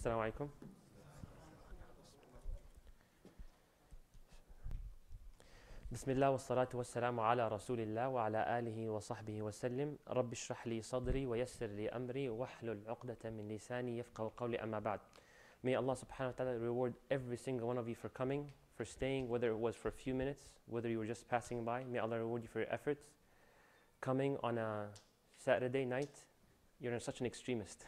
السلام عليكم بسم الله والصلاة والسلام على رسول الله وعلى آله وصحبه وسلم رب اشرح لي صدري ويسر لي أمري واحلل عقدة من لساني يفقه قولي أما بعد May Allah subhanahu wa ta'ala reward every single one of you for coming, for staying, whether it was for a few minutes, whether you were just passing by. May Allah reward you for your efforts. Coming on a Saturday night, you're such an extremist.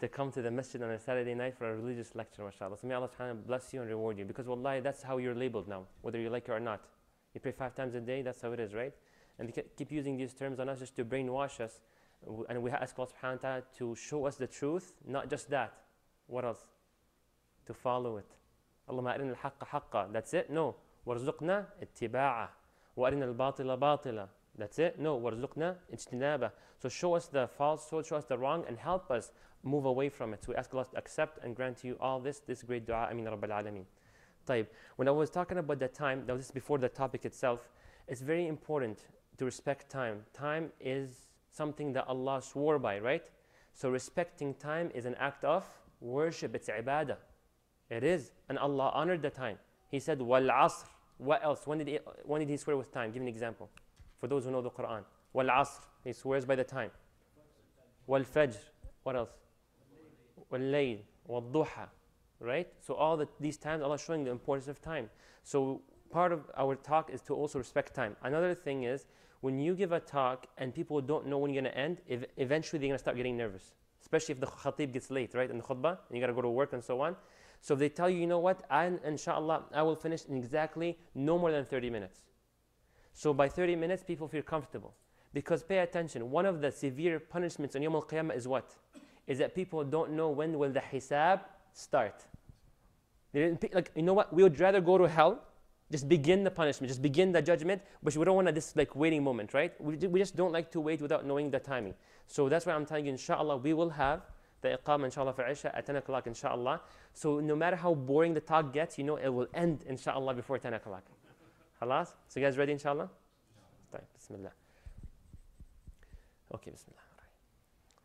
to come to the masjid on a Saturday night for a religious lecture, mashallah. So may Allah subhanahu bless you and reward you. Because wallahi, that's how you're labeled now, whether you like it or not. You pray five times a day, that's how it is, right? And they keep using these terms on us just to brainwash us. And we ask Allah subhanahu wa ta'ala to show us the truth, not just that. What else? To follow it. Allahumma arina al-haqqa haqqa. That's it? No. Wa اتباعه al الباطل باطلا that's it no وارزقنا اجتنابه so show us the falsehood show us the wrong and help us move away from it. So we ask Allah to accept and grant you all this, this great dua, Amin Rabbil Alameen. Taib. When I was talking about that time, that was before the topic itself, it's very important to respect time. Time is something that Allah swore by, right? So respecting time is an act of worship, it's ibadah. It is. And Allah honored the time. He said, Wal asr. What else? When did, he, when did he swear with time? Give an example. For those who know the Quran. Wal asr. He swears by the time. Wal fajr. What else? والليل والضحى right so all the, these times allah is showing the importance of time so part of our talk is to also respect time another thing is when you give a talk and people don't know when you're going to end ev- eventually they're going to start getting nervous especially if the khatib gets late right in the khutbah and you got to go to work and so on so if they tell you you know what i inshallah i will finish in exactly no more than 30 minutes so by 30 minutes people feel comfortable because pay attention one of the severe punishments on yom al-qiyamah is what is that people don't know when will the hisab start. They didn't like, you know what? We would rather go to hell, just begin the punishment, just begin the judgment, but we don't want to this like waiting moment, right? We, we just don't like to wait without knowing the timing. So that's why I'm telling you, inshallah, we will have the iqam inshallah for Isha at 10 o'clock inshallah. So no matter how boring the talk gets, you know it will end inshallah before 10 o'clock. Halas? So you guys ready inshallah? Bismillah. Okay, bismillah.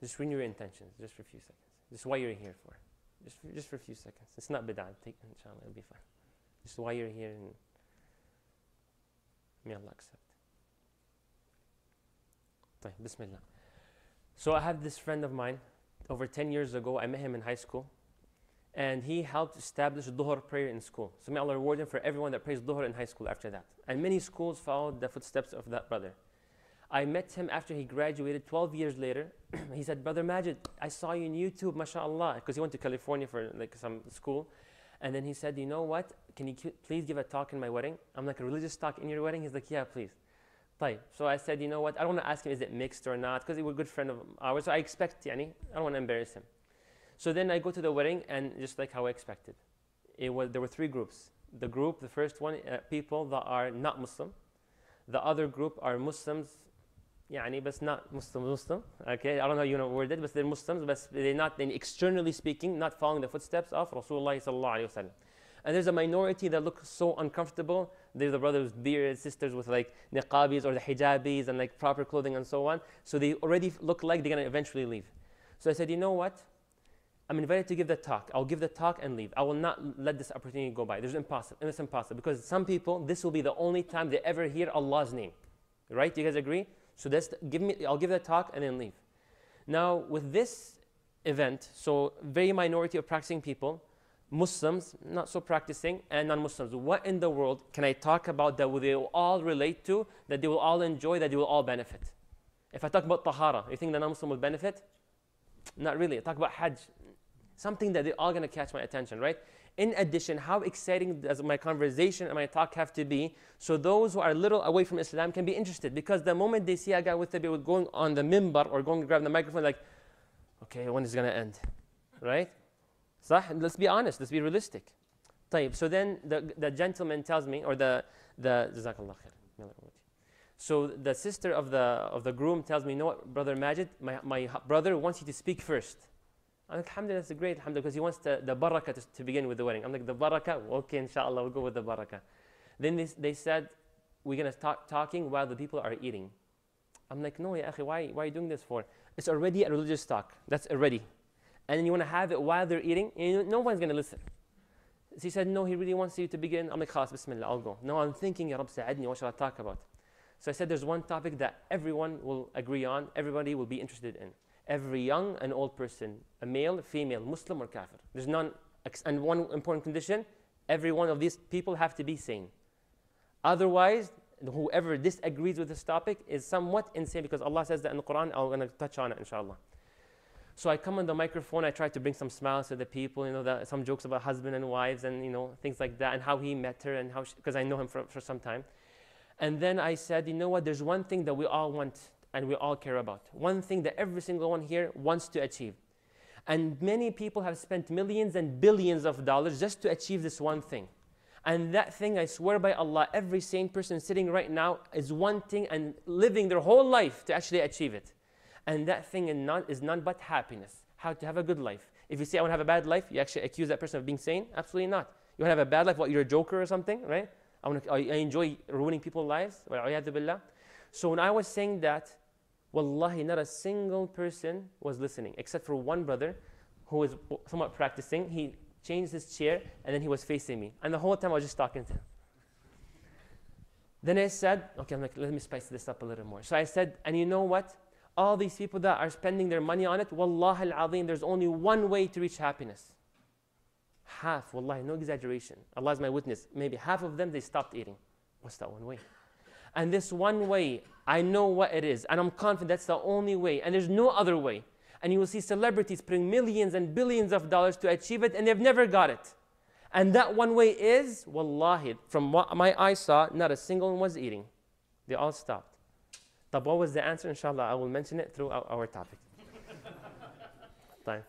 Just renew your intentions, just for a few seconds. Just why you're here for. Just for, just for a few seconds. It's not bid'ah. Take inshallah, it'll be fine. Just why you're here and may Allah accept. Bismillah. So I have this friend of mine over 10 years ago. I met him in high school. And he helped establish Dhuhr prayer in school. So may Allah reward him for everyone that prays Dhuhr in high school after that. And many schools followed the footsteps of that brother. I met him after he graduated 12 years later. he said, Brother Majid, I saw you on YouTube, mashallah, because he went to California for like some school. And then he said, You know what? Can you please give a talk in my wedding? I'm like, A religious talk in your wedding? He's like, Yeah, please. So I said, You know what? I don't want to ask him, Is it mixed or not? Because he was a good friend of ours. So I expect, yani, I don't want to embarrass him. So then I go to the wedding, and just like how I expected, it was, there were three groups. The group, the first one, uh, people that are not Muslim. The other group are Muslims يعني بس not Muslim Muslim okay I don't know how you know word it but they're Muslims but they're not then externally speaking not following the footsteps of Rasulullah sallallahu alaihi wasallam and there's a minority that look so uncomfortable they're the brothers beards, sisters with like niqabis or the hijabis and like proper clothing and so on so they already look like they're going to eventually leave so I said you know what I'm invited to give the talk. I'll give the talk and leave. I will not let this opportunity go by. It's impossible. It's impossible because some people, this will be the only time they ever hear Allah's name. Right? You guys agree? So that's the, give me. I'll give that talk and then leave. Now with this event, so very minority of practicing people, Muslims not so practicing and non-Muslims. What in the world can I talk about that they will all relate to, that they will all enjoy, that they will all benefit? If I talk about tahara, you think the non-Muslim will benefit? Not really. I talk about Hajj, something that they're all going to catch my attention, right? In addition, how exciting does my conversation and my talk have to be so those who are a little away from Islam can be interested? Because the moment they see a guy with the beard going on the mimbar or going to grab the microphone, like, okay, when is it going to end? Right? Sah, Let's be honest, let's be realistic. طيب, so then the, the gentleman tells me, or the, the So the sister of the, of the groom tells me, no, Brother Majid, my, my brother wants you to speak first. I'm like, Alhamdulillah, it's great, Alhamdulillah, because he wants to, the barakah to, to, begin with the wedding. I'm like, the barakah? Okay, inshallah, we'll go with the barakah. Then they, they said, we're going to start talking while the people are eating. I'm like, no, ya akhi, why, why are you doing this for? It's already a religious talk. That's already. And then you want to have it while they're eating, no one's going to listen. So he said, no, he really wants you to begin. I'm like, khalas, bismillah, I'll go. No, I'm thinking, ya Rab, sa'adni, what shall I talk about? So I said, there's one topic that everyone will agree on, everybody will be interested in every young and old person, a male, female, Muslim or kafir. There's none, and one important condition, every one of these people have to be sane. Otherwise, whoever disagrees with this topic is somewhat insane because Allah says that in the Quran, I'm going to touch on it inshallah. So I come on the microphone, I try to bring some smiles to the people, you know, the, some jokes about husband and wives and, you know, things like that and how he met her and how, because I know him for, for some time. And then I said, you know what, there's one thing that we all want and we all care about. One thing that every single one here wants to achieve. And many people have spent millions and billions of dollars just to achieve this one thing. And that thing, I swear by Allah, every sane person sitting right now is wanting and living their whole life to actually achieve it. And that thing is none but happiness, how to have a good life. If you say, I want to have a bad life, you actually accuse that person of being sane? Absolutely not. You want to have a bad life? What, you're a joker or something, right? I, want to, I enjoy ruining people's lives. So when I was saying that, Wallahi, not a single person was listening, except for one brother who was somewhat practicing. He changed his chair and then he was facing me. And the whole time I was just talking to him. Then I said, okay, I'm like, let me spice this up a little more. So I said, and you know what? All these people that are spending their money on it, wallahi al-azim, there's only one way to reach happiness. Half, wallahi, no exaggeration. Allah is my witness. Maybe half of them, they stopped eating. What's that one way? And this one way, I know what it is. And I'm confident that's the only way. And there's no other way. And you will see celebrities putting millions and billions of dollars to achieve it, and they've never got it. And that one way is, wallahi, from what my eyes saw, not a single one was eating. They all stopped. Tab, what was the answer? Inshallah, I will mention it throughout our topic.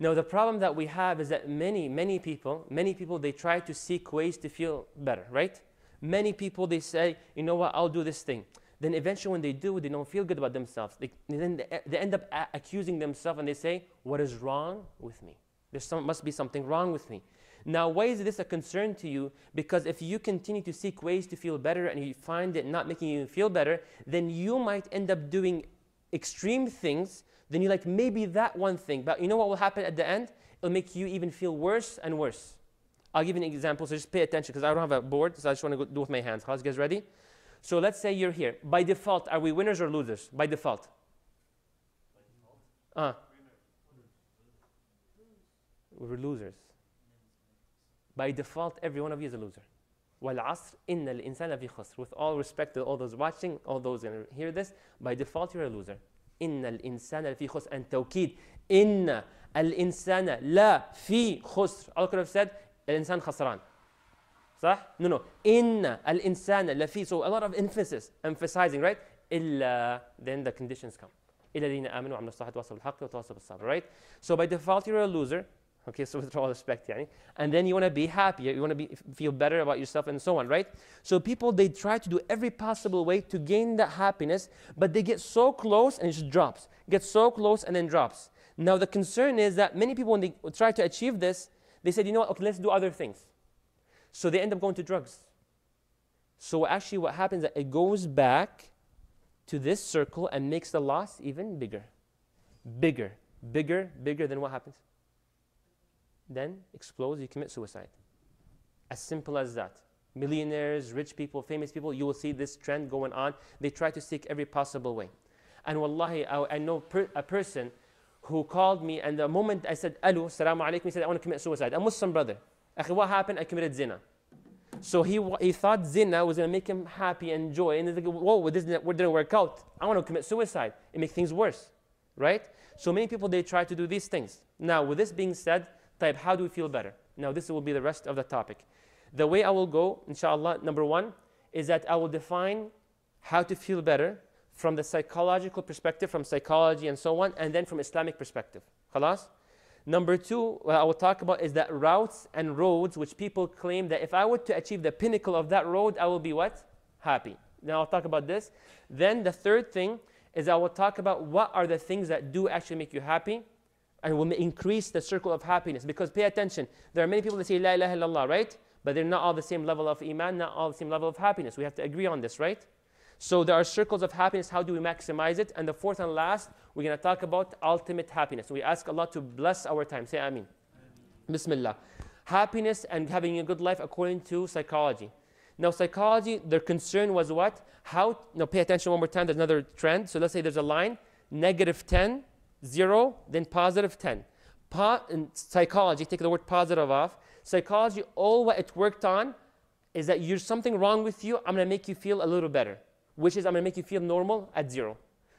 Now, the problem that we have is that many, many people, many people, they try to seek ways to feel better, right? Many people, they say, you know what, I'll do this thing. Then eventually when they do, they don't feel good about themselves. They, then they end up accusing themselves and they say, what is wrong with me? There must be something wrong with me. Now, why is this a concern to you? Because if you continue to seek ways to feel better and you find it not making you feel better, then you might end up doing extreme things. Then you're like, maybe that one thing. But you know what will happen at the end? It'll make you even feel worse and worse. I'll give you an example, so just pay attention because I don't have a board, so I just want to do with my hands. Guys, guys ready? So let's say you're here. By default, are we winners or losers? By default. Uh. We're losers. By default, every one of you is a loser. وَالْعَصْرِ إِنَّ الْإِنسَانَ فِي With all respect to all those watching, all those going to hear this, by default, you're a loser. إِنَّ الْإِنسَانَ fi khusr And Inna al-insana la fi khusr. Allah could have said, الانسان خسران صح no no ان الانسان لفي so a lot of emphasis emphasizing right الا then the conditions come إلا الذين آمنوا وعملوا الصالحات وتواصوا بالحق وتواصوا بالصبر right so by default you're a loser okay so with all respect يعني and then you want to be happy you want to be feel better about yourself and so on right so people they try to do every possible way to gain that happiness but they get so close and it just drops get so close and then drops now the concern is that many people when they try to achieve this they said, you know what, okay, let's do other things. So they end up going to drugs. So actually what happens is it goes back to this circle and makes the loss even bigger. Bigger, bigger, bigger, than what happens? Then explodes, you commit suicide. As simple as that. Millionaires, rich people, famous people, you will see this trend going on. They try to seek every possible way. And wallahi, I, I know per, a person who called me, and the moment I said, Alu, salamu alaikum, he said, I want to commit suicide. A Muslim brother. Akhi, what happened? I committed zina. So he, he thought zina was going to make him happy and joy. And he's like, whoa, this didn't work out. I want to commit suicide. It makes things worse, right? So many people, they try to do these things. Now, with this being said, type, how do we feel better? Now, this will be the rest of the topic. The way I will go, inshallah, number one, is that I will define how to feel better from the psychological perspective, from psychology and so on, and then from Islamic perspective. Khalas? Number two, what I will talk about is that routes and roads which people claim that if I were to achieve the pinnacle of that road, I will be what? Happy. Now I'll talk about this. Then the third thing is I will talk about what are the things that do actually make you happy and will increase the circle of happiness. Because pay attention, there are many people that say La ilaha illallah, right? But they're not all the same level of iman, not all the same level of happiness. We have to agree on this, right? So there are circles of happiness. How do we maximize it? And the fourth and last, we're going to talk about ultimate happiness. We ask Allah to bless our time. Say Ameen. Bismillah. Happiness and having a good life according to psychology. Now, psychology, their concern was what? How, now pay attention one more time, there's another trend. So let's say there's a line, negative 10, 0, then positive 10. Po psychology, take the word positive off. Psychology, all what it worked on is that you're something wrong with you, I'm going to make you feel a little better which is I'm going to make you feel normal at zero.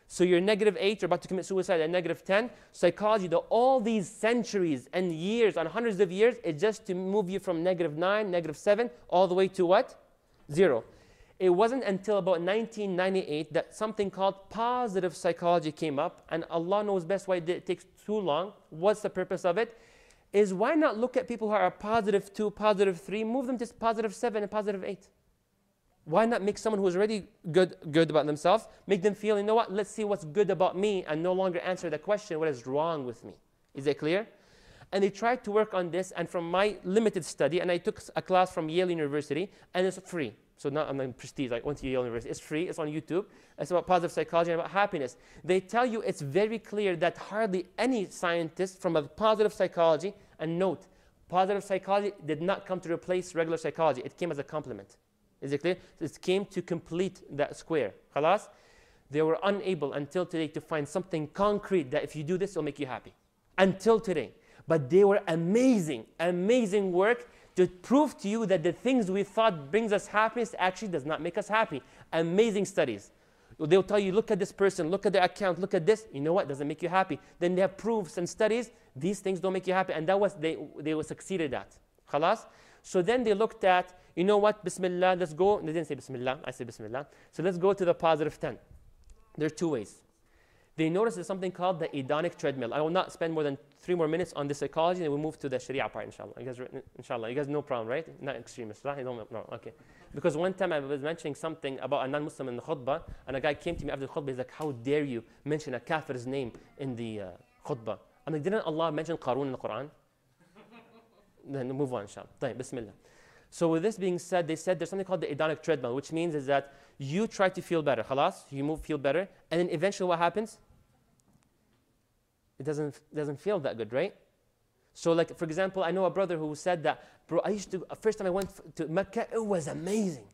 So you're negative eight, you're about to commit suicide at negative 10. Psychology, though, all these centuries and years and hundreds of years is just to move you from negative nine, negative seven, all the way to what? Zero. It wasn't until about 1998 that something called positive psychology came up, and Allah knows best why it takes too long. What's the purpose of it? Is why not look at people who are positive two, positive three, move them to positive seven and positive eight? Why not make someone who's already good, good about themselves, make them feel, you know what, let's see what's good about me and no longer answer the question, what is wrong with me? Is that clear? And they tried to work on this, and from my limited study, and I took a class from Yale University, and it's free. So not I'm in prestige, I went to Yale University. It's free, it's on YouTube. It's about positive psychology and about happiness. They tell you it's very clear that hardly any scientist from a positive psychology, and note, positive psychology did not come to replace regular psychology, it came as a complement. Is it clear? It came to complete that square. Khalas? They were unable until today to find something concrete that if you do this, it'll make you happy. Until today. But they were amazing, amazing work to prove to you that the things we thought brings us happiness actually does not make us happy. Amazing studies. They'll tell you, look at this person, look at their account, look at this. You know what? Doesn't make you happy. Then they have proofs and studies. These things don't make you happy. And that was, they, they were succeeded at. Khalas? So then they looked at, you know what, Bismillah, let's go. They didn't say Bismillah, I said Bismillah. So let's go to the positive 10. There are two ways. They noticed there's something called the Edonic treadmill. I will not spend more than three more minutes on this psychology, and we'll move to the Sharia part, inshallah. You guys, inshallah, you guys no problem, right? Not extremists, right? No, no, okay. Because one time I was mentioning something about a non-Muslim in the khutbah, and a guy came to me after the khutbah, he's like, how dare you mention a kafir's name in the uh, khutbah? I'm like, didn't Allah mention Qarun in the Quran? then move on, inshallah. bismillah. So with this being said, they said there's something called the hedonic treadmill, which means is that you try to feel better, halas, you move, feel better, and then eventually what happens? It doesn't, doesn't feel that good, right? So like, for example, I know a brother who said that, bro, I used to, uh, first time I went to Mecca, it was amazing.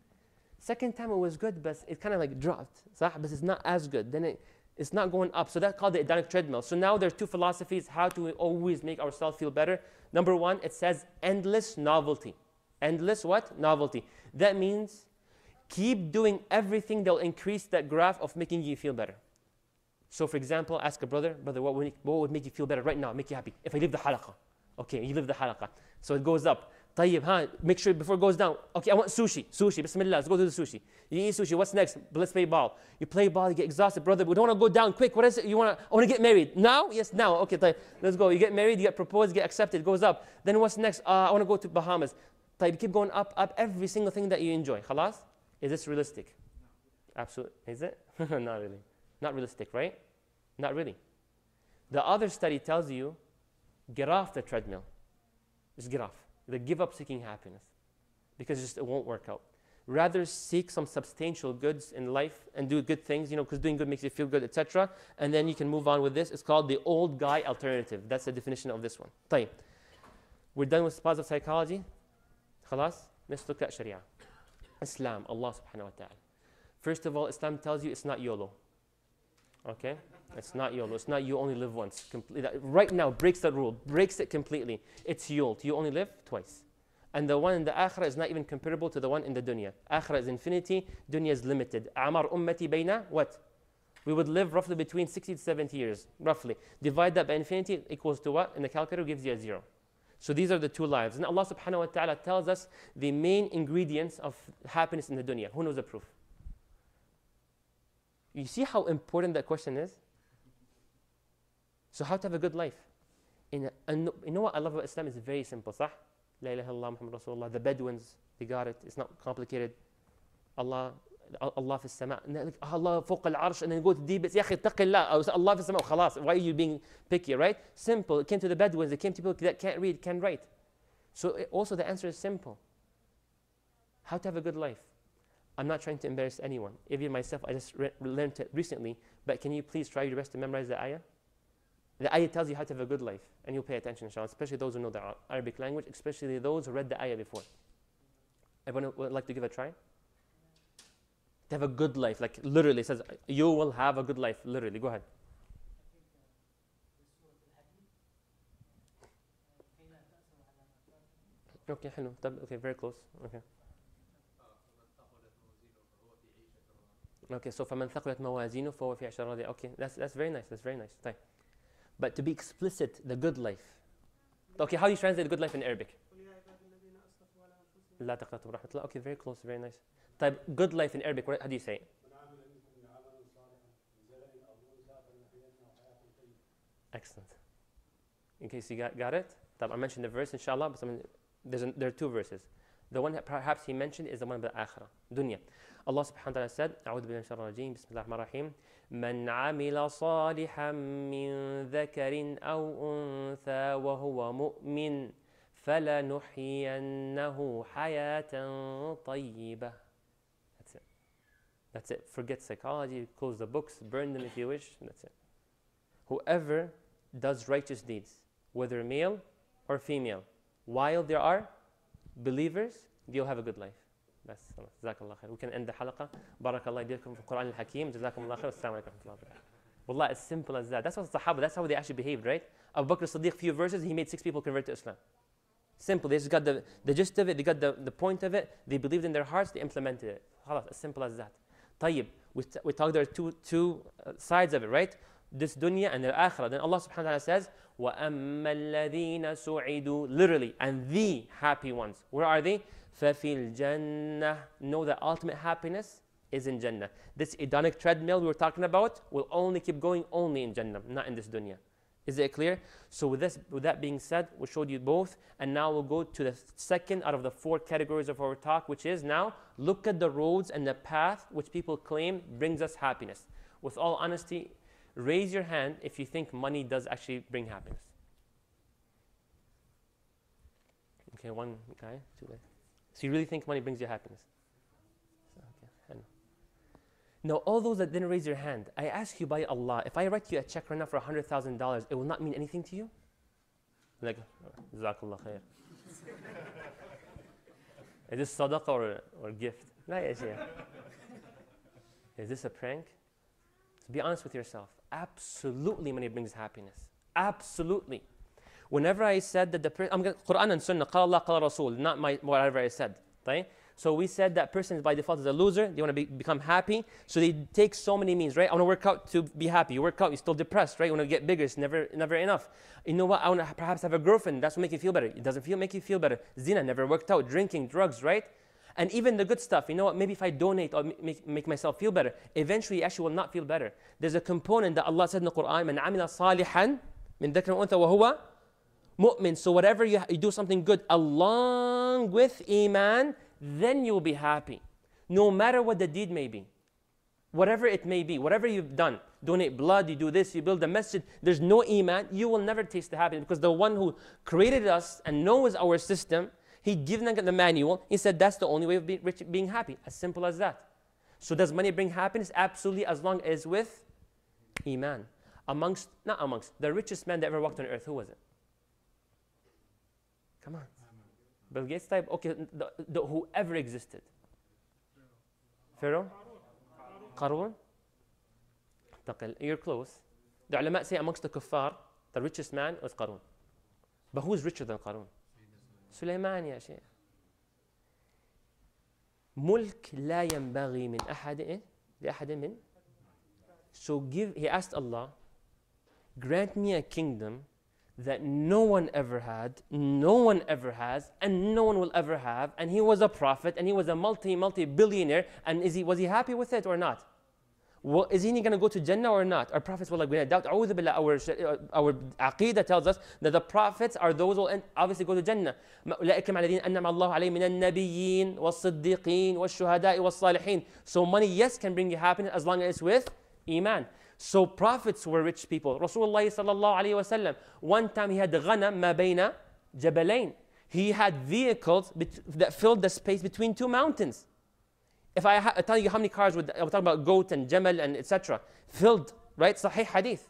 Second time it was good, but it kind of like dropped, صح? But it's not as good. Then it, it's not going up. So that's called the hedonic treadmill. So now there are two philosophies how to always make ourselves feel better. Number one, it says endless novelty. Endless what? Novelty. That means keep doing everything that will increase that graph of making you feel better. So for example, ask a brother, brother, what would, what would make you feel better right now, make you happy? If I leave the halaqah. Okay, you leave the halaqah. So it goes up. Tayyib, ها make sure before it goes down okay I want sushi sushi bismillah let's go to the sushi you eat sushi what's next let's play ball you play ball you get exhausted brother we don't want to go down quick what is it you want to I want to get married now yes now okay let's go you get married you get proposed get accepted goes up then what's next uh, I want to go to Bahamas Tayyib. keep going up up every single thing that you enjoy Halas, is this realistic absolutely is it not really not realistic right not really the other study tells you get off the treadmill just get off they give up seeking happiness because just it won't work out. Rather seek some substantial goods in life and do good things, you know, because doing good makes you feel good, etc. And then you can move on with this. It's called the old guy alternative. That's the definition of this one. طيب. We're done with positive psychology. خلاص? Let's look at Sharia. Islam, Allah subhanahu wa ta'ala. First of all, Islam tells you it's not YOLO. Okay? It's not YOLO. It's not you only live once. Comple that, right now breaks that rule, breaks it completely. It's YOLT. You only live twice. And the one in the akhirah is not even comparable to the one in the dunya. Akhirah is infinity, dunya is limited. Amar ummati bayna what? We would live roughly between 60 to 70 years, roughly. Divide that by infinity equals to what? And the calculator gives you a zero. So these are the two lives. And Allah subhanahu wa ta'ala tells us the main ingredients of happiness in the dunya. Who knows the proof? You see how important that question is? So how to have a good life? In a, and you know what I love about Islam? It's very simple, صح? La ilaha illallah Muhammad Rasulullah. The Bedouins, they got it. It's not complicated. Allah Allah في السماء ah, Allah فوق العرش and then go to the it's يا أخي اتق الله oh, Allah في السماء خلاص why are you being picky right simple it came to the Bedouins it came to people that can't read can write so it, also the answer is simple how to have a good life I'm not trying to embarrass anyone even myself I just re- learned it recently but can you please try your best to memorize the ayah the ayah tells you how to have a good life, and you'll pay attention, inshallah, especially those who know the Arabic language, especially those who read the ayah before. Everyone would like to give a try? To have a good life, like literally, says, you will have a good life, literally. Go ahead. Okay, hello. Okay, very close. Okay. Okay, so فَمَنْ ثَقُلَتْ مَوَازِينُهُ فَهُوَ فِي عِشْرَةٍ Okay, that's, that's very nice. That's very nice. طيب. But to be explicit, the good life. Okay, how do you translate the good life in Arabic? Okay, very close, very nice. Type good life in Arabic, how do you say it? Excellent. In case you got, got it, I mentioned the verse, inshallah, but some, there's an, there are two verses. The one that perhaps he mentioned is the one about akhirah, dunya. Allah subhanahu wa ta'ala said, أعوذ بالله من الشيطان الرجيم, بسم من عمل صالحا من ذكر أو أنثى وهو مؤمن فلنحيينه حياة طيبة That's it. That's it. Forget psychology, close the books, burn them if you wish. That's it. Whoever does righteous deeds, whether male or female, while there are believers, they'll have a good life. بس جزاك الله خير وكان عندنا حلقه بارك الله يديكم في القران الحكيم جزاكم الله خير والسلام عليكم ورحمه الله وبركاته والله as simple as that that's what Sahaba that's how they actually behaved right Abu Bakr Siddiq few verses he made six people convert to Islam simple they just got the, the gist of it they got the, the point of it they believed in their hearts they implemented it خلاص as simple as that طيب we, we talked there are two, two uh, sides of it right this dunya and the akhirah. Then Allah subhanahu wa ta'ala says, وَأَمَّا الَّذِينَ سُعِدُوا Literally, and the happy ones. Where are they? فَفِي الْجَنَّةِ Know that ultimate happiness is in Jannah. This hedonic treadmill we were talking about will only keep going only in Jannah, not in this dunya. Is it clear? So with this, with that being said, we showed you both, and now we'll go to the second out of the four categories of our talk, which is now look at the roads and the path which people claim brings us happiness. With all honesty, raise your hand if you think money does actually bring happiness. Okay, one guy, two guys. So you really think money brings you happiness? Okay, now, all those that didn't raise your hand, I ask you by Allah, if I write you a check right now for $100,000, it will not mean anything to you? Like, Jazakallah khair. Is this sadaqah or, or gift? Is this a prank? So be honest with yourself. Absolutely, money brings happiness. Absolutely. Whenever I said that the person, I'm gonna, Quran and Sunnah, قال Allah, قال Rasul, not my, whatever I said. Right? So we said that person by default is a loser. They want to be, become happy. So they take so many means, right? I want to work out to be happy. You work out, you're still depressed, right? You want to get bigger. It's never, never enough. You know what? I want to perhaps have a girlfriend. That's what makes you feel better. It doesn't feel make you feel better. Zina never worked out. Drinking, drugs, right? And even the good stuff, you know what? Maybe if I donate or make, make myself feel better, eventually actually will not feel better. There's a component that Allah said in the Quran, "Man amila salihan min dhakrin untha wa mu'min. So whatever you, you do something good along with iman, then you'll be happy. No matter what the deed may be. Whatever it may be, whatever you've done, donate blood, you do this, you build a message. there's no iman, you will never taste the happiness because the one who created us and knows our system, he given the manual. He said that's the only way of being rich, being happy. As simple as that. So does money bring happiness? Absolutely, as long as with iman. Amongst not amongst the richest man that ever walked on earth, who was it? كمان بيل جيتس طيب اوكي هو ايفر اكزيستد فيرو قارون انتقل يور كلوز العلماء say amongst the kuffar the richest man was قارون but who is richer than قارون سليمان يا شيخ ملك لا ينبغي من احد لاحد من so give he asked Allah grant me a kingdom that no one ever had, no one ever has, and no one will ever have. And he was a prophet, and he was a multi, multi billionaire. And is he, was he happy with it or not? Well, is he going to go to Jannah or not? Our prophets were like, we doubt. Our uh, our, our aqidah tells us that the prophets are those who will obviously go to Jannah. أولئكم الذين أنعم الله عليهم من النبيين والصديقين والشهداء والصالحين. So money, yes, can bring you happiness as long as it's with iman. So prophets were rich people. Rasulullah sallallahu alayhi one time he had ghanam ma bayna jabalain. He had vehicles that filled the space between two mountains. If I tell you how many cars would, I'm talking about goat and jamal and etc. Filled, right? Sahih hadith.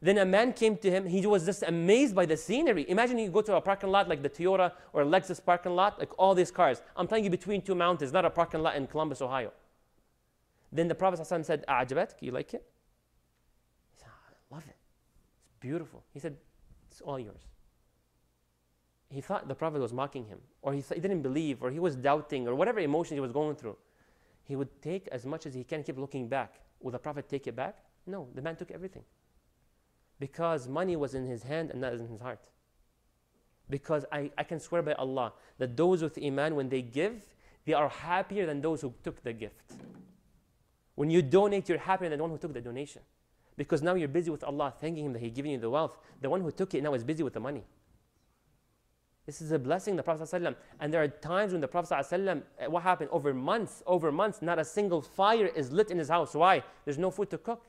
Then a man came to him. He was just amazed by the scenery. Imagine you go to a parking lot like the Toyota or Lexus parking lot, like all these cars. I'm telling you, between two mountains, not a parking lot in Columbus, Ohio. Then the Prophet ﷺ said, "Ajabat, you like it?" Beautiful. He said, It's all yours. He thought the Prophet was mocking him, or he, th- he didn't believe, or he was doubting, or whatever emotions he was going through. He would take as much as he can, keep looking back. Will the Prophet take it back? No, the man took everything. Because money was in his hand and not in his heart. Because I, I can swear by Allah that those with Iman, when they give, they are happier than those who took the gift. When you donate, you're happier than the one who took the donation. Because now you're busy with Allah, thanking Him that He's giving you the wealth. The one who took it now is busy with the money. This is a blessing, the Prophet. ﷺ. And there are times when the Prophet, ﷺ, eh, what happened? Over months, over months, not a single fire is lit in his house. Why? There's no food to cook.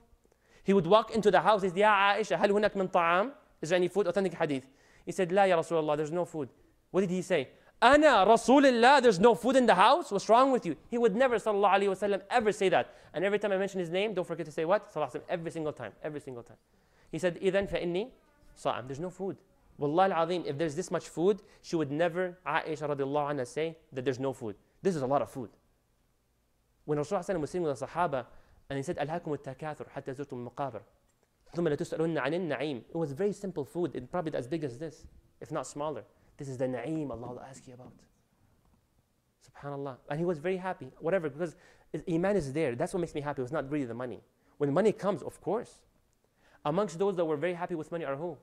He would walk into the house, he said, Ya Aisha, هل هناك من Is there any food? Authentic hadith. He said, "La ya Rasulullah, there's no food. What did he say? Ana Rasulullah, there's no food in the house. What's wrong with you? He would never, sallallahu alayhi wasallam, ever say that. And every time I mention his name, don't forget to say what? Sallallahu alayhi every single time. Every single time. He said, Idan fa'inni sa'am. There's no food. Wallah al if there's this much food, she would never, Aisha radiallahu anha, say that there's no food. This is a lot of food. When Rasulullah was sitting with the Sahaba, and he said, Alhakum al-takathur hatta zurtum maqabir. ثم It was very simple food, it, probably as big as this, if not smaller. This is the na'im Allah will ask you about. SubhanAllah. And he was very happy, whatever, because Iman is there. That's what makes me happy. It was not really the money. When money comes, of course. Amongst those that were very happy with money are who?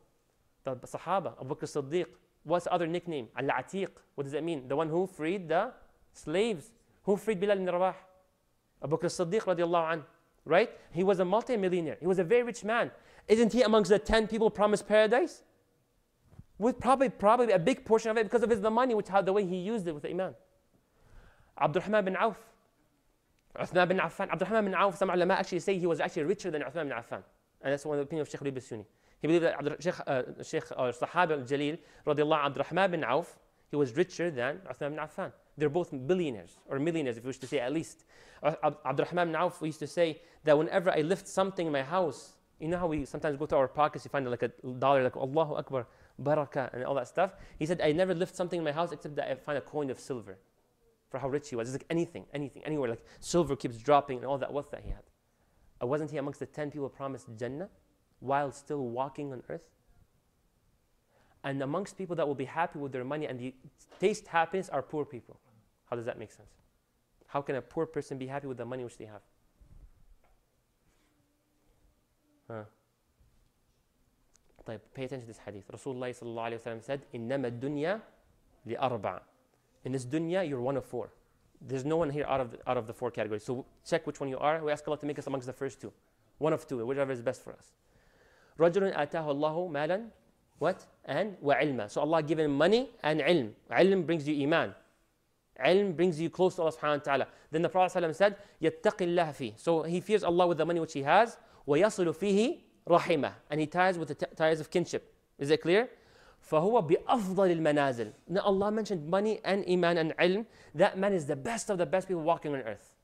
The Sahaba, Abu Bakr Siddiq. What's the other nickname? Al Atiq. What does that mean? The one who freed the slaves. Who freed Bilal ibn Rabah? Abu Bakr Siddiq radiallahu right? He was a multi-millionaire. He was a very rich man. Isn't he amongst the 10 people promised paradise? with probably probably a big portion of it because of his the money, which how the way he used it with iman. Abdurrahman bin Auf, Uthman bin Affan, Abdurrahman bin Auf. Some ulama actually say he was actually richer than Uthman bin Affan, and that's one of the opinion of Sheikh Ribas Sunni. He believed that Abdur, Sheikh, uh, Sheikh uh, Sahaba al Jalil, radiallahu Abdurrahman bin Auf, he was richer than Uthman bin Affan. They're both billionaires or millionaires, if you wish to say at least. Uh, Abdurrahman bin Auf used to say that whenever I lift something in my house, you know how we sometimes go to our pockets, you find like a dollar, like Allahu Akbar barakah, and all that stuff. He said, I never lift something in my house except that I find a coin of silver for how rich he was. It's like anything, anything, anywhere. Like silver keeps dropping and all that wealth that he had. Uh, wasn't he amongst the 10 people promised Jannah while still walking on earth? And amongst people that will be happy with their money and the taste happiness are poor people. How does that make sense? How can a poor person be happy with the money which they have? Huh. طيب pay attention to this hadith. Rasulullah sallallahu alayhi wa sallam said, إِنَّمَا الدُّنْيَا In this dunya, you're one of four. There's no one here out of, out of the four categories. So check which one you are. We ask Allah to make us amongst the first two. One of two, whichever is best for us. رَجُلٌ آتَاهُ اللَّهُ مَالًا What? And وَعِلْمًا So Allah given money and ilm. Ilm brings you iman. Ilm brings you close to Allah subhanahu wa ta'ala. Then the Prophet said, يَتَّقِ اللَّهَ فيه. So he fears Allah with the money which he has. وَيَصِلُ فِيهِ rahimah. And he ties with the ties of kinship. Is it clear? فَهُوَ بِأَفْضَلِ الْمَنَازِلِ Now Allah mentioned money and iman and ilm. That man is the best of the best people walking on earth.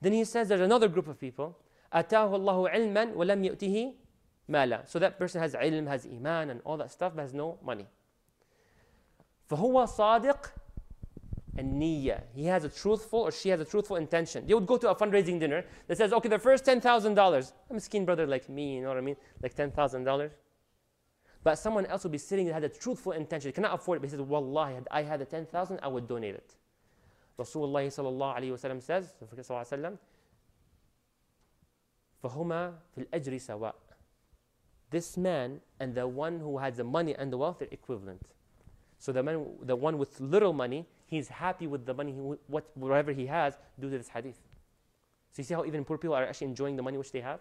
Then he says there's another group of people. أَتَاهُ اللَّهُ عِلْمًا وَلَمْ يُؤْتِهِ مَالًا So that person has ilm, has iman and all that stuff, but has no money. فَهُوَ صَادِقٌ and niyyah. He has a truthful or she has a truthful intention. They would go to a fundraising dinner that says, okay, the first $10,000, I'm a skin brother like me, you know what I mean? Like $10,000. But someone else would be sitting that had a truthful intention. They cannot afford it, but he says, Wallahi, had I had the 10,000, I would donate it. Rasulullah sallallahu sallam says, فَهُمَا فِي الْأَجْرِ This man and the one who had the money and the wealth are equivalent. So the, man, the one with little money he's happy with the money, he, what, whatever he has, due to this hadith. So you see how even poor people are actually enjoying the money which they have?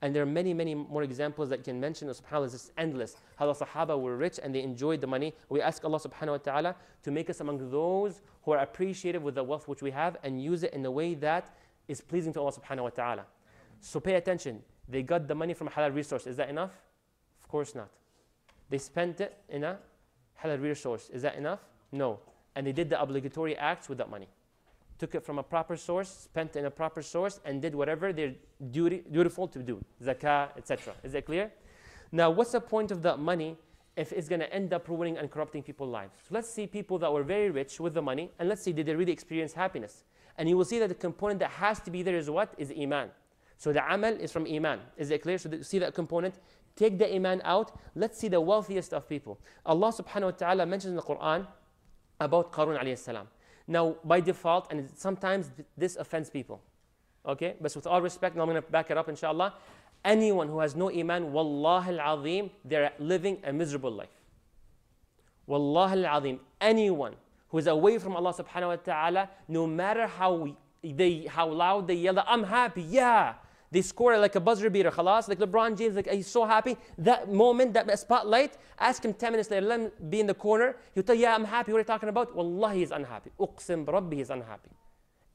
And there are many, many more examples that can mention. SubhanAllah, is endless. How the Sahaba were rich and they enjoyed the money. We ask Allah subhanahu wa ta'ala to make us among those who are appreciative with the wealth which we have and use it in a way that is pleasing to Allah subhanahu wa ta'ala. So pay attention. They got the money from halal resource. Is that enough? Of course not. They spent it in a halal resource. Is that enough? No and they did the obligatory acts with that money. Took it from a proper source, spent in a proper source, and did whatever they're duty, dutiful to do, zakah, etc. Is that clear? Now, what's the point of that money if it's going to end up ruining and corrupting people's lives? So let's see people that were very rich with the money, and let's see did they really experience happiness? And you will see that the component that has to be there is what? Is iman. So the amal is from iman. Is that clear? So that see that component. Take the iman out. Let's see the wealthiest of people. Allah subhanahu wa taala mentions in the Quran about Qarun alayhi salam. Now, by default, and sometimes this offends people, okay? But with all respect, and I'm going to back it up, inshallah. Anyone who has no iman, wallahi al-azim, they're living a miserable life. Wallahi al-azim, anyone who is away from Allah subhanahu wa ta'ala, no matter how, they, how loud they yell, I'm happy, yeah, they score like a buzzer beater, halas, like LeBron James, like he's so happy. That moment, that spotlight, ask him 10 minutes later, let him be in the corner. He'll tell you, yeah, I'm happy. What are you talking about? Wallahi, he's unhappy. Uqsim Rabbi, he's unhappy.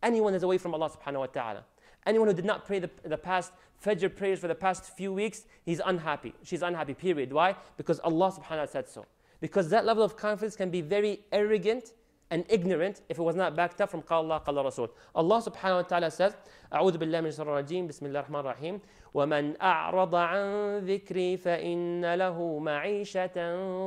Anyone that's away from Allah subhanahu wa ta'ala. Anyone who did not pray the, the past Fajr prayers for the past few weeks, he's unhappy. She's unhappy, period. Why? Because Allah subhanahu wa ta'ala said so. Because that level of confidence can be very arrogant and ignorant if it was not backed up from Qala Qala Rasul. Allah subhanahu wa ta'ala says, أعوذ بالله من الشر الرجيم بسم الله الرحمن الرحيم ومن أعرض عن ذكري فإن له معيشة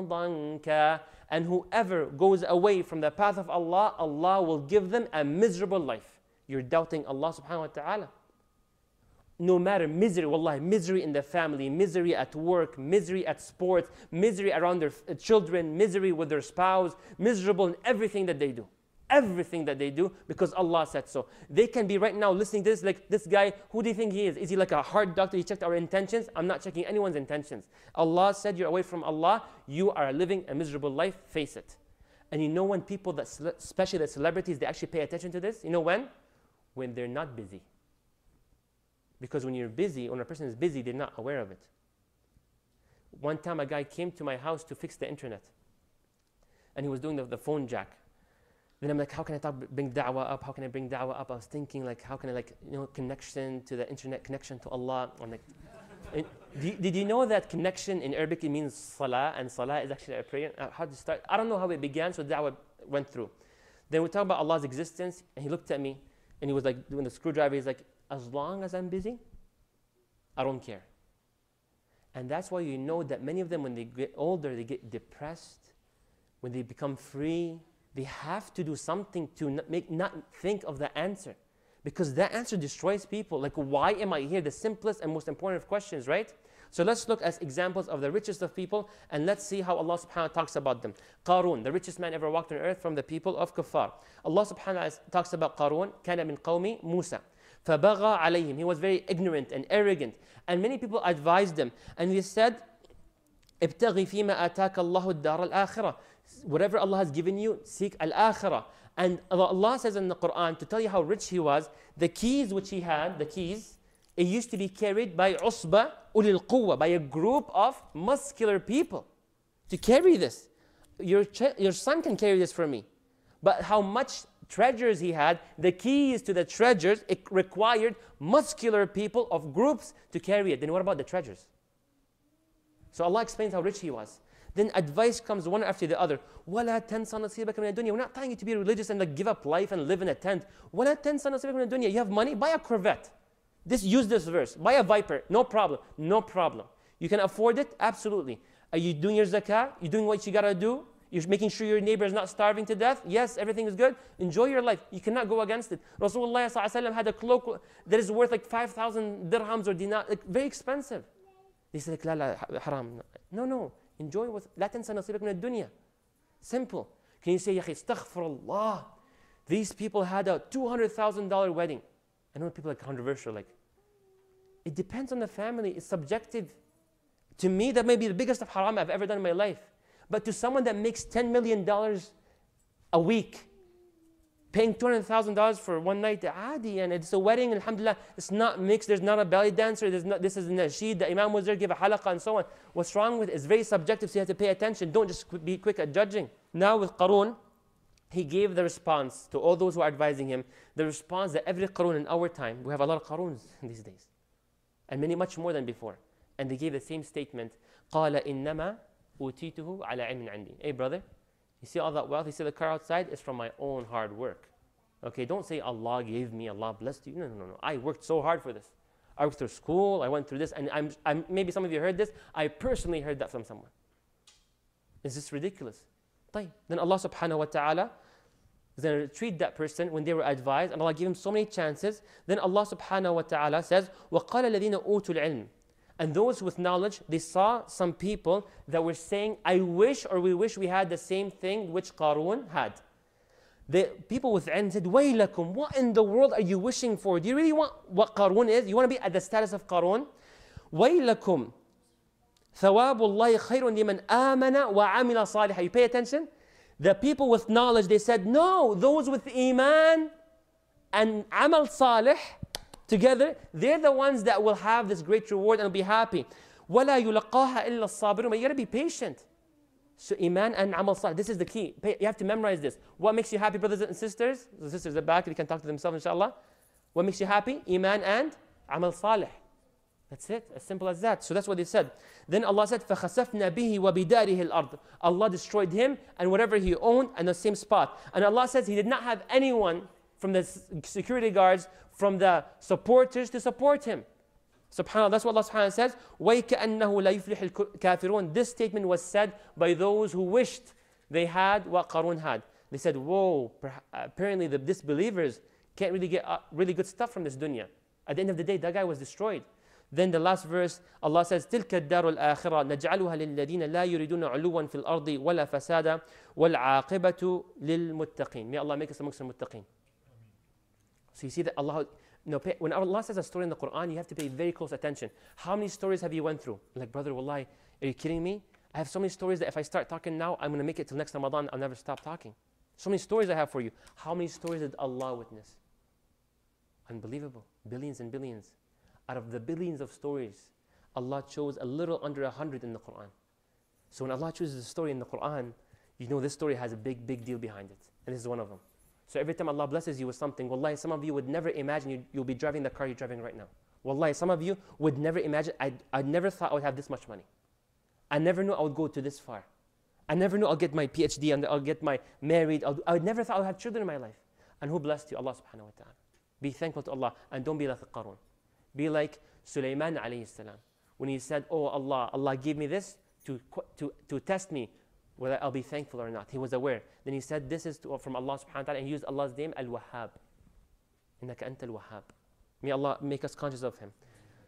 ضنكا And whoever goes away from the path of Allah, Allah will give them a miserable life. You're doubting Allah subhanahu wa ta'ala no matter misery, wallahi, misery in the family, misery at work, misery at sports, misery around their uh, children, misery with their spouse, miserable in everything that they do. Everything that they do because Allah said so. They can be right now listening to this, like this guy, who do you think he is? Is he like a hard doctor? He checked our intentions? I'm not checking anyone's intentions. Allah said you're away from Allah, you are living a miserable life, face it. And you know when people, that especially the celebrities, they actually pay attention to this? You know when? When they're not busy because when you're busy, when a person is busy, they're not aware of it. One time a guy came to my house to fix the internet. And he was doing the, the phone jack. Then I'm like, how can I talk, bring da'wah up? How can I bring da'wah up? I was thinking like, how can I like, you know, connection to the internet, connection to Allah. I'm like, eh, did, did, you know that connection in Arabic it means salah and salah is actually a prayer? Uh, how to start? I don't know how it began, so da'wah went through. Then we talk about Allah's existence and he looked at me and he was like doing the screwdriver. He's like, as long as I'm busy, I don't care. And that's why you know that many of them, when they get older, they get depressed. When they become free, they have to do something to not, make, not think of the answer. Because that answer destroys people. Like, why am I here? The simplest and most important of questions, right? So let's look at examples of the richest of people and let's see how Allah subhanahu wa ta'ala talks about them. Qarun, the richest man ever walked on earth from the people of Kufar. Allah subhanahu wa ta'ala talks about Qarun, kana من قومي Musa. فَبَغَى عَلَيْهِمْ He was very ignorant and arrogant. And many people advised them. And they said, ابتغي فيما آتاك الله الدار الآخرة. Whatever Allah has given you, seek al And Allah says in the Quran to tell you how rich he was, the keys which he had, the keys, it used to be carried by usba ulil quwwa, by a group of muscular people to carry this. Your, your son can carry this for me. But how much treasures he had, the keys to the treasures, it required muscular people of groups to carry it. Then what about the treasures? So Allah explains how rich he was. Then advice comes one after the other. وَلَا تَنْسَ نَصِيبَكَ مِنَ الدُّنْيَا We're not telling you to be religious and like give up life and live in a tent. وَلَا تَنْسَ نَصِيبَكَ مِنَ الدُّنْيَا You have money? Buy a Corvette. This, use this verse. Buy a Viper. No problem. No problem. You can afford it? Absolutely. Are you doing your zakah? You doing what you gotta do? You're making sure your neighbor is not starving to death. Yes, everything is good. Enjoy your life. You cannot go against it. Rasulullah had a cloak that is worth like 5,000 dirhams or dinar, like very expensive. They said, like, haram. No, no. Enjoy with. Latin تنسى نصيبك من Simple. Can you say, يا أخي استغفر These people had a $200,000 wedding. I know people are controversial. Like, it depends on the family. It's subjective. To me, that may be the biggest of haram I've ever done in my life. But to someone that makes $10 million a week, paying $200,000 for one night, adi, and it's a wedding, alhamdulillah, it's not mixed, there's not a belly dancer, there's not, this is nasheed, the imam was there, give a halaqah, and so on. What's wrong with it? It's very subjective, so you have to pay attention. Don't just be quick at judging. Now with Qarun, he gave the response to all those who are advising him, the response that every Qarun in our time, we have a lot of Qaruns these days, and many much more than before. And they gave the same statement, قال إنما utituhu ala ilmin indi. Hey brother, you see all that wealth, you see the car outside, it's from my own hard work. Okay, don't say Allah gave me, Allah blessed you. No, no, no, no. I worked so hard for this. I worked through school, I went through this, and I'm, I'm, maybe some of you heard this. I personally heard that from someone. Is this ridiculous? طيب. Then Allah subhanahu wa ta'ala then treat that person when they were advised, and Allah gave him so many chances. Then Allah subhanahu wa ta'ala says, وَقَالَ الَّذِينَ أُوتُوا الْعِلْمِ and those with knowledge, they saw some people that were saying, I wish or we wish we had the same thing which Qarun had. The people with ilm said, Waylakum, what in the world are you wishing for? Do you really want what Qarun is? You want to be at the status of Qarun? Waylakum. Thawabullahi الله خير amana wa وعمل صالحا. You pay attention? The people with knowledge, they said, no, those with iman and amal salih, together, they're the ones that will have this great reward and will be happy. وَلَا يُلَقَّاهَا إِلَّا الصَّابِرُونَ But you gotta be patient. So iman and amal salih. This is the key. You have to memorize this. What makes you happy, brothers and sisters? The sisters are back. They can talk to themselves, inshallah. What makes you happy? Iman and amal salih. That's it. As simple as that. So that's what they said. Then Allah said, فَخَسَفْنَا بِهِ وَبِدَارِهِ الْأَرْضِ Allah destroyed him and whatever he owned and the same spot. And Allah says He did not have anyone from the security guards from the supporters to support him. SubhanAllah, that's what Allah subhanahu says. وَيْكَأَنَّهُ لَا الْكَافِرُونَ This statement was said by those who wished they had what Qarun had. They said, whoa, apparently the disbelievers can't really get uh, really good stuff from this dunya. At the end of the day, that guy was destroyed. Then the last verse, Allah says, تِلْكَ الدَّارُ الْآخِرَةِ نَجْعَلُهَا لِلَّذِينَ لَا يُرِدُونَ عُلُوًّا فِي الْأَرْضِ وَلَا فَسَادًا وَالْعَاقِبَةُ لِلْمُتَّقِينَ May Allah make us amongst the muttaqeen. So you see that Allah, pay, when Allah says a story in the Quran, you have to pay very close attention. How many stories have you went through? Like, brother, wallahi, are you kidding me? I have so many stories that if I start talking now, I'm going to make it till next Ramadan. I'll never stop talking. So many stories I have for you. How many stories did Allah witness? Unbelievable. Billions and billions. Out of the billions of stories, Allah chose a little under a hundred in the Quran. So when Allah chooses a story in the Quran, you know this story has a big, big deal behind it. And this is one of them. So every time Allah blesses you with something, wallahi, some of you would never imagine you, you'll be driving the car you're driving right now. Wallahi, some of you would never imagine, I, I never thought I would have this much money. I never knew I would go to this far. I never knew I'll get my PhD and I'll get my married. I'll, i never thought I'll have children in my life. And who blessed you? Allah subhanahu wa ta'ala. Be thankful to Allah and don't be like Qarun. Be like Sulaiman alayhi salam. When he said, Oh Allah, Allah gave me this to, to, to test me, whether I'll be thankful or not. He was aware. Then he said, This is to, from Allah subhanahu wa ta'ala, and he used Allah's name, Al Wahhab. إنك أنت Wahhab. May Allah make us conscious of Him.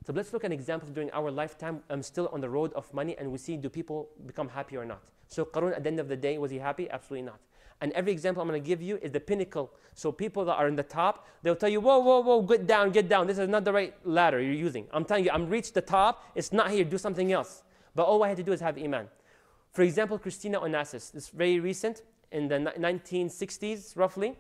So let's look at examples during our lifetime. I'm still on the road of money and we see do people become happy or not. So Qarun at the end of the day, was he happy? Absolutely not. And every example I'm going to give you is the pinnacle. So people that are in the top, they'll tell you, whoa, whoa, whoa, get down, get down. This is not the right ladder you're using. I'm telling you, I'm reached the top. It's not here. Do something else. But all I had to do is have iman. For example, Christina Onassis, this very recent, in the 1960s roughly.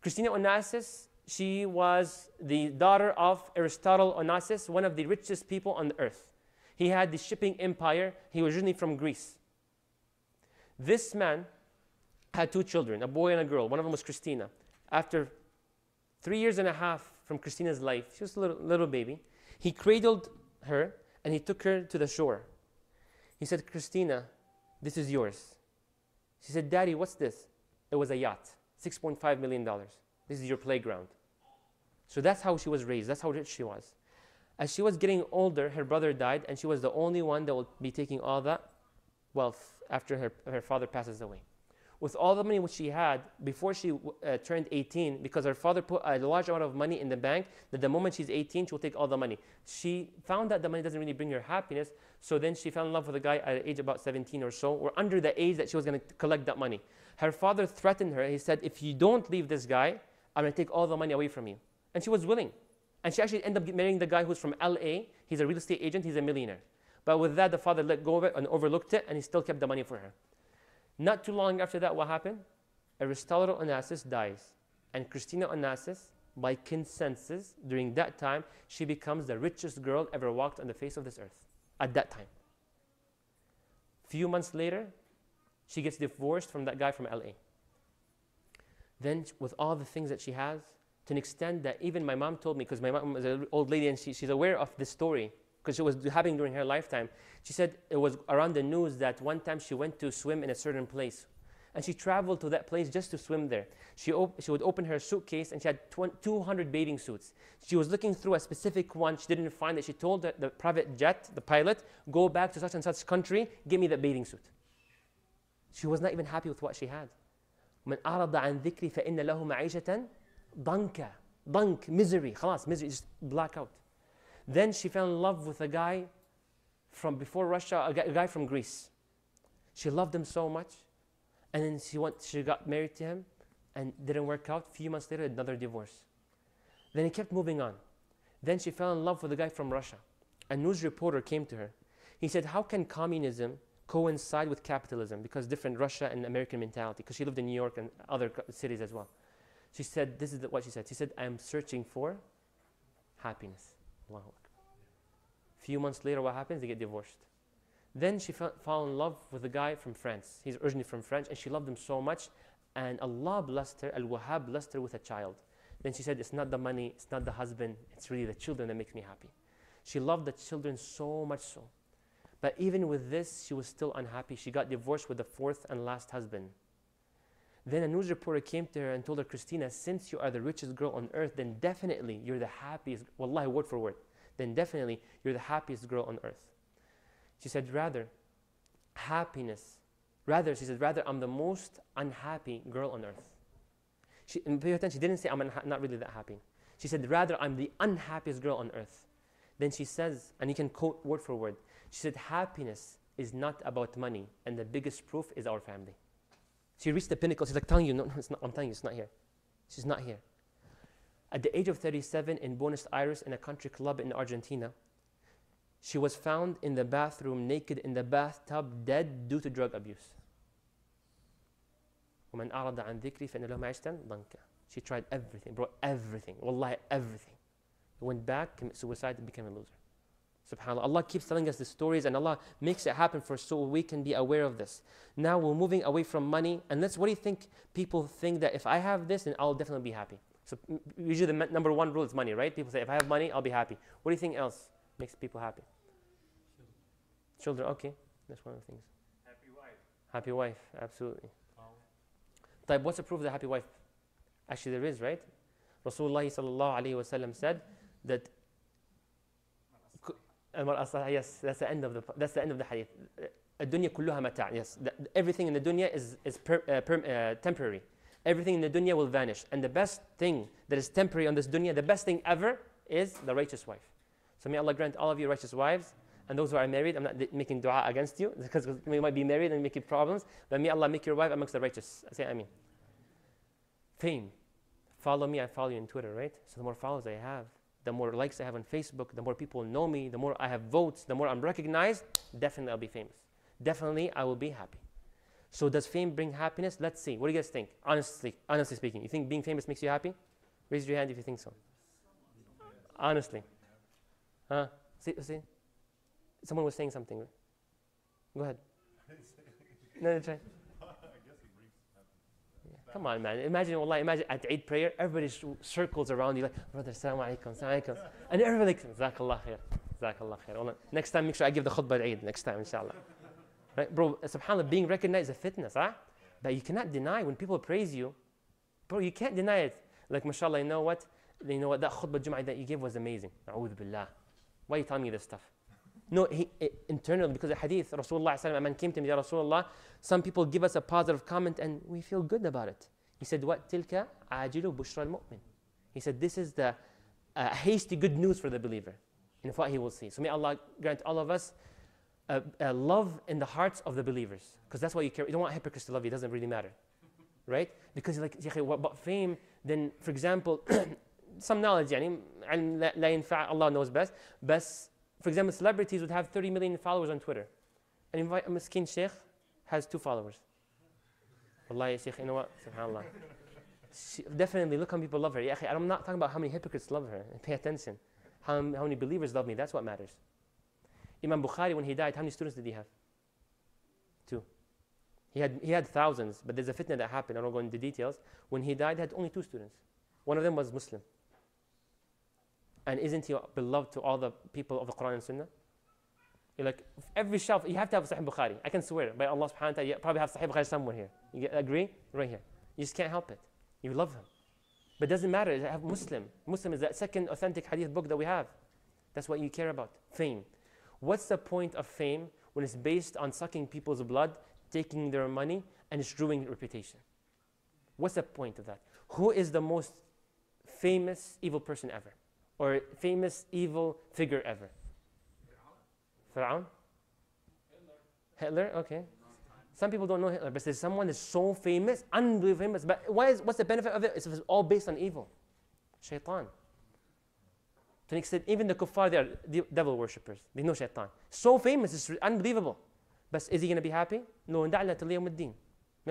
Christina Onassis, she was the daughter of Aristotle Onassis, one of the richest people on the earth. He had the shipping empire. He was originally from Greece. This man had two children, a boy and a girl. One of them was Christina. After three years and a half from Christina's life, she was a little, little baby, he cradled her and he took her to the shore he said, Christina, this is yours. She said, Daddy, what's this? It was a yacht, $6.5 million. This is your playground. So that's how she was raised. That's how rich she was. As she was getting older, her brother died, and she was the only one that will be taking all that wealth after her, her father passes away with all the money which she had before she uh, turned 18 because her father put a large amount of money in the bank that the moment she's 18 she'll take all the money she found that the money doesn't really bring her happiness so then she fell in love with a guy at age about 17 or so or under the age that she was going to collect that money her father threatened her he said if you don't leave this guy i'm going to take all the money away from you and she was willing and she actually ended up marrying the guy who's from la he's a real estate agent he's a millionaire but with that the father let go of it and overlooked it and he still kept the money for her not too long after that, what happened? Aristotle Onassis dies. And Christina Onassis, by consensus, during that time, she becomes the richest girl ever walked on the face of this earth at that time. Few months later, she gets divorced from that guy from LA. Then, with all the things that she has, to an extent that even my mom told me, because my mom is an old lady and she, she's aware of this story, because it was happening during her lifetime. She said it was around the news that one time she went to swim in a certain place. And she traveled to that place just to swim there. She, she would open her suitcase and she had 200 bathing suits. She was looking through a specific one. She didn't find it. She told the, the private jet, the pilot, go back to such and such country, give me that bathing suit. She was not even happy with what she had. من أعرض عن ذكري فإن له معيشة ضنكا ضنك misery خلاص misery just blackout then she fell in love with a guy from before Russia, a guy, from Greece. She loved him so much, and then she went, she got married to him, and didn't work out. A few months later, another divorce. Then he kept moving on. Then she fell in love with a guy from Russia. A news reporter came to her. He said, "How can communism coincide with capitalism? Because different Russia and American mentality. Because she lived in New York and other cities as well." She said, "This is what she said." She said, "I am searching for happiness." Allahu Akbar. Few months later, what happens? They get divorced. Then she fell in love with a guy from France. He's originally from France, and she loved him so much. And Allah blessed her, Al Wahhab blessed her with a child. Then she said, It's not the money, it's not the husband, it's really the children that makes me happy. She loved the children so much so. But even with this, she was still unhappy. She got divorced with the fourth and last husband. Then a news reporter came to her and told her, Christina, since you are the richest girl on earth, then definitely you're the happiest, wallahi, word for word, then definitely you're the happiest girl on earth. She said, rather, happiness, rather, she said, rather, I'm the most unhappy girl on earth. She, and pay attention, she didn't say, I'm not really that happy. She said, rather, I'm the unhappiest girl on earth. Then she says, and you can quote word for word, she said, happiness is not about money, and the biggest proof is our family. She reached the pinnacle. She's like, telling you, no, no, it's not, I'm telling you, it's not here. She's not here. At the age of 37 in Buenos Aires in a country club in Argentina, she was found in the bathroom naked in the bathtub dead due to drug abuse. She tried everything, brought everything, wallahi everything. Went back, committed suicide, and became a loser. SubhanAllah. Allah keeps telling us the stories and Allah makes it happen for us so we can be aware of this. Now we're moving away from money. And that's what do you think people think that if I have this, then I'll definitely be happy. So usually the number one rule is money, right? People say, if I have money, I'll be happy. What do you think else makes people happy? Children, Children. okay. That's one of the things. Happy wife. Happy wife, absolutely. Type, what's a proof of the happy wife? Actually, there is, right? Rasulullah said that المرأة الصالحة yes that's the end of the that's the end of the hadith dunya kulluha متاع yes the, everything in the dunya is is per, uh, per, uh, temporary everything in the dunya will vanish and the best thing that is temporary on this dunya the best thing ever is the righteous wife so may Allah grant all of you righteous wives and those who are married I'm not making dua against you because we might be married and making problems but may Allah make your wife amongst the righteous say I mean fame follow me I follow you on Twitter right so the more followers I have the more likes I have on Facebook, the more people know me, the more I have votes, the more I'm recognized, definitely I'll be famous. Definitely I will be happy. So does fame bring happiness? Let's see. What do you guys think? Honestly, honestly speaking, you think being famous makes you happy? Raise your hand if you think so. Honestly. Huh? See, see? Someone was saying something. Go ahead. no, try. Come on, man. Imagine, Allah, imagine at Eid prayer, everybody circles around you like, brother, salam alaikum, salam alaikum. And everybody like, Zakallah khair, Zakallah khair. Allah, next time, make sure I give the khutbah at Eid next time, inshallah. Right? Bro, subhanAllah, being recognized is a fitness, huh? But you cannot deny when people praise you. Bro, you can't deny it. Like, mashallah, you know what? You know what? That khutbah Jum'ah that you gave was amazing. A'udhu billah. Why are you telling me this stuff? No, he, it, internally, because the hadith, Rasulullah, man came to me, Ya Rasulullah, some people give us a positive comment and we feel good about it. He said, What? Tilka ajilu bushra al-mu'min. He said, This is the uh, hasty good news for the believer in what he will see. So may Allah grant all of us love in the hearts of the believers. Because that's what you care. You don't want hypocrites to love you, it doesn't really matter. right? Because like, what about fame? Then, for example, some knowledge, يعني, لا ينفع, Allah knows best. best for example, celebrities would have 30 million followers on Twitter. And invite a miskin sheikh has two followers. Wallahi, sheikh, you know what? SubhanAllah. She, definitely, look how many people love her. Yeah, I'm not talking about how many hypocrites love her. Pay attention. How, how many believers love me. That's what matters. Imam Bukhari, when he died, how many students did he have? Two. He had, he had thousands, but there's a fitna that happened. I don't go into details. When he died, he had only two students. One of them was Muslim. And isn't he beloved to all the people of the Quran and Sunnah? You're like, every shelf, you have to have Sahih Bukhari. I can swear by Allah subhanahu wa ta'ala, you probably have Sahih Bukhari somewhere here. You agree? Right here. You just can't help it. You love him. But it doesn't matter. I have Muslim. Muslim is that second authentic hadith book that we have. That's what you care about. Fame. What's the point of fame when it's based on sucking people's blood, taking their money, and it's ruining reputation? What's the point of that? Who is the most famous evil person ever? or famous evil figure ever? Fir'aun? Hitler. Hitler? Okay. Some people don't know Hitler, but there's someone that's so famous, unbelievably famous. But why is, what's the benefit of it? It's all based on evil. Shaitan. To an extent, even the kuffar, they are devil worshippers. They know shaitan. So famous, it's unbelievable. But is he going to be happy? No, May Allah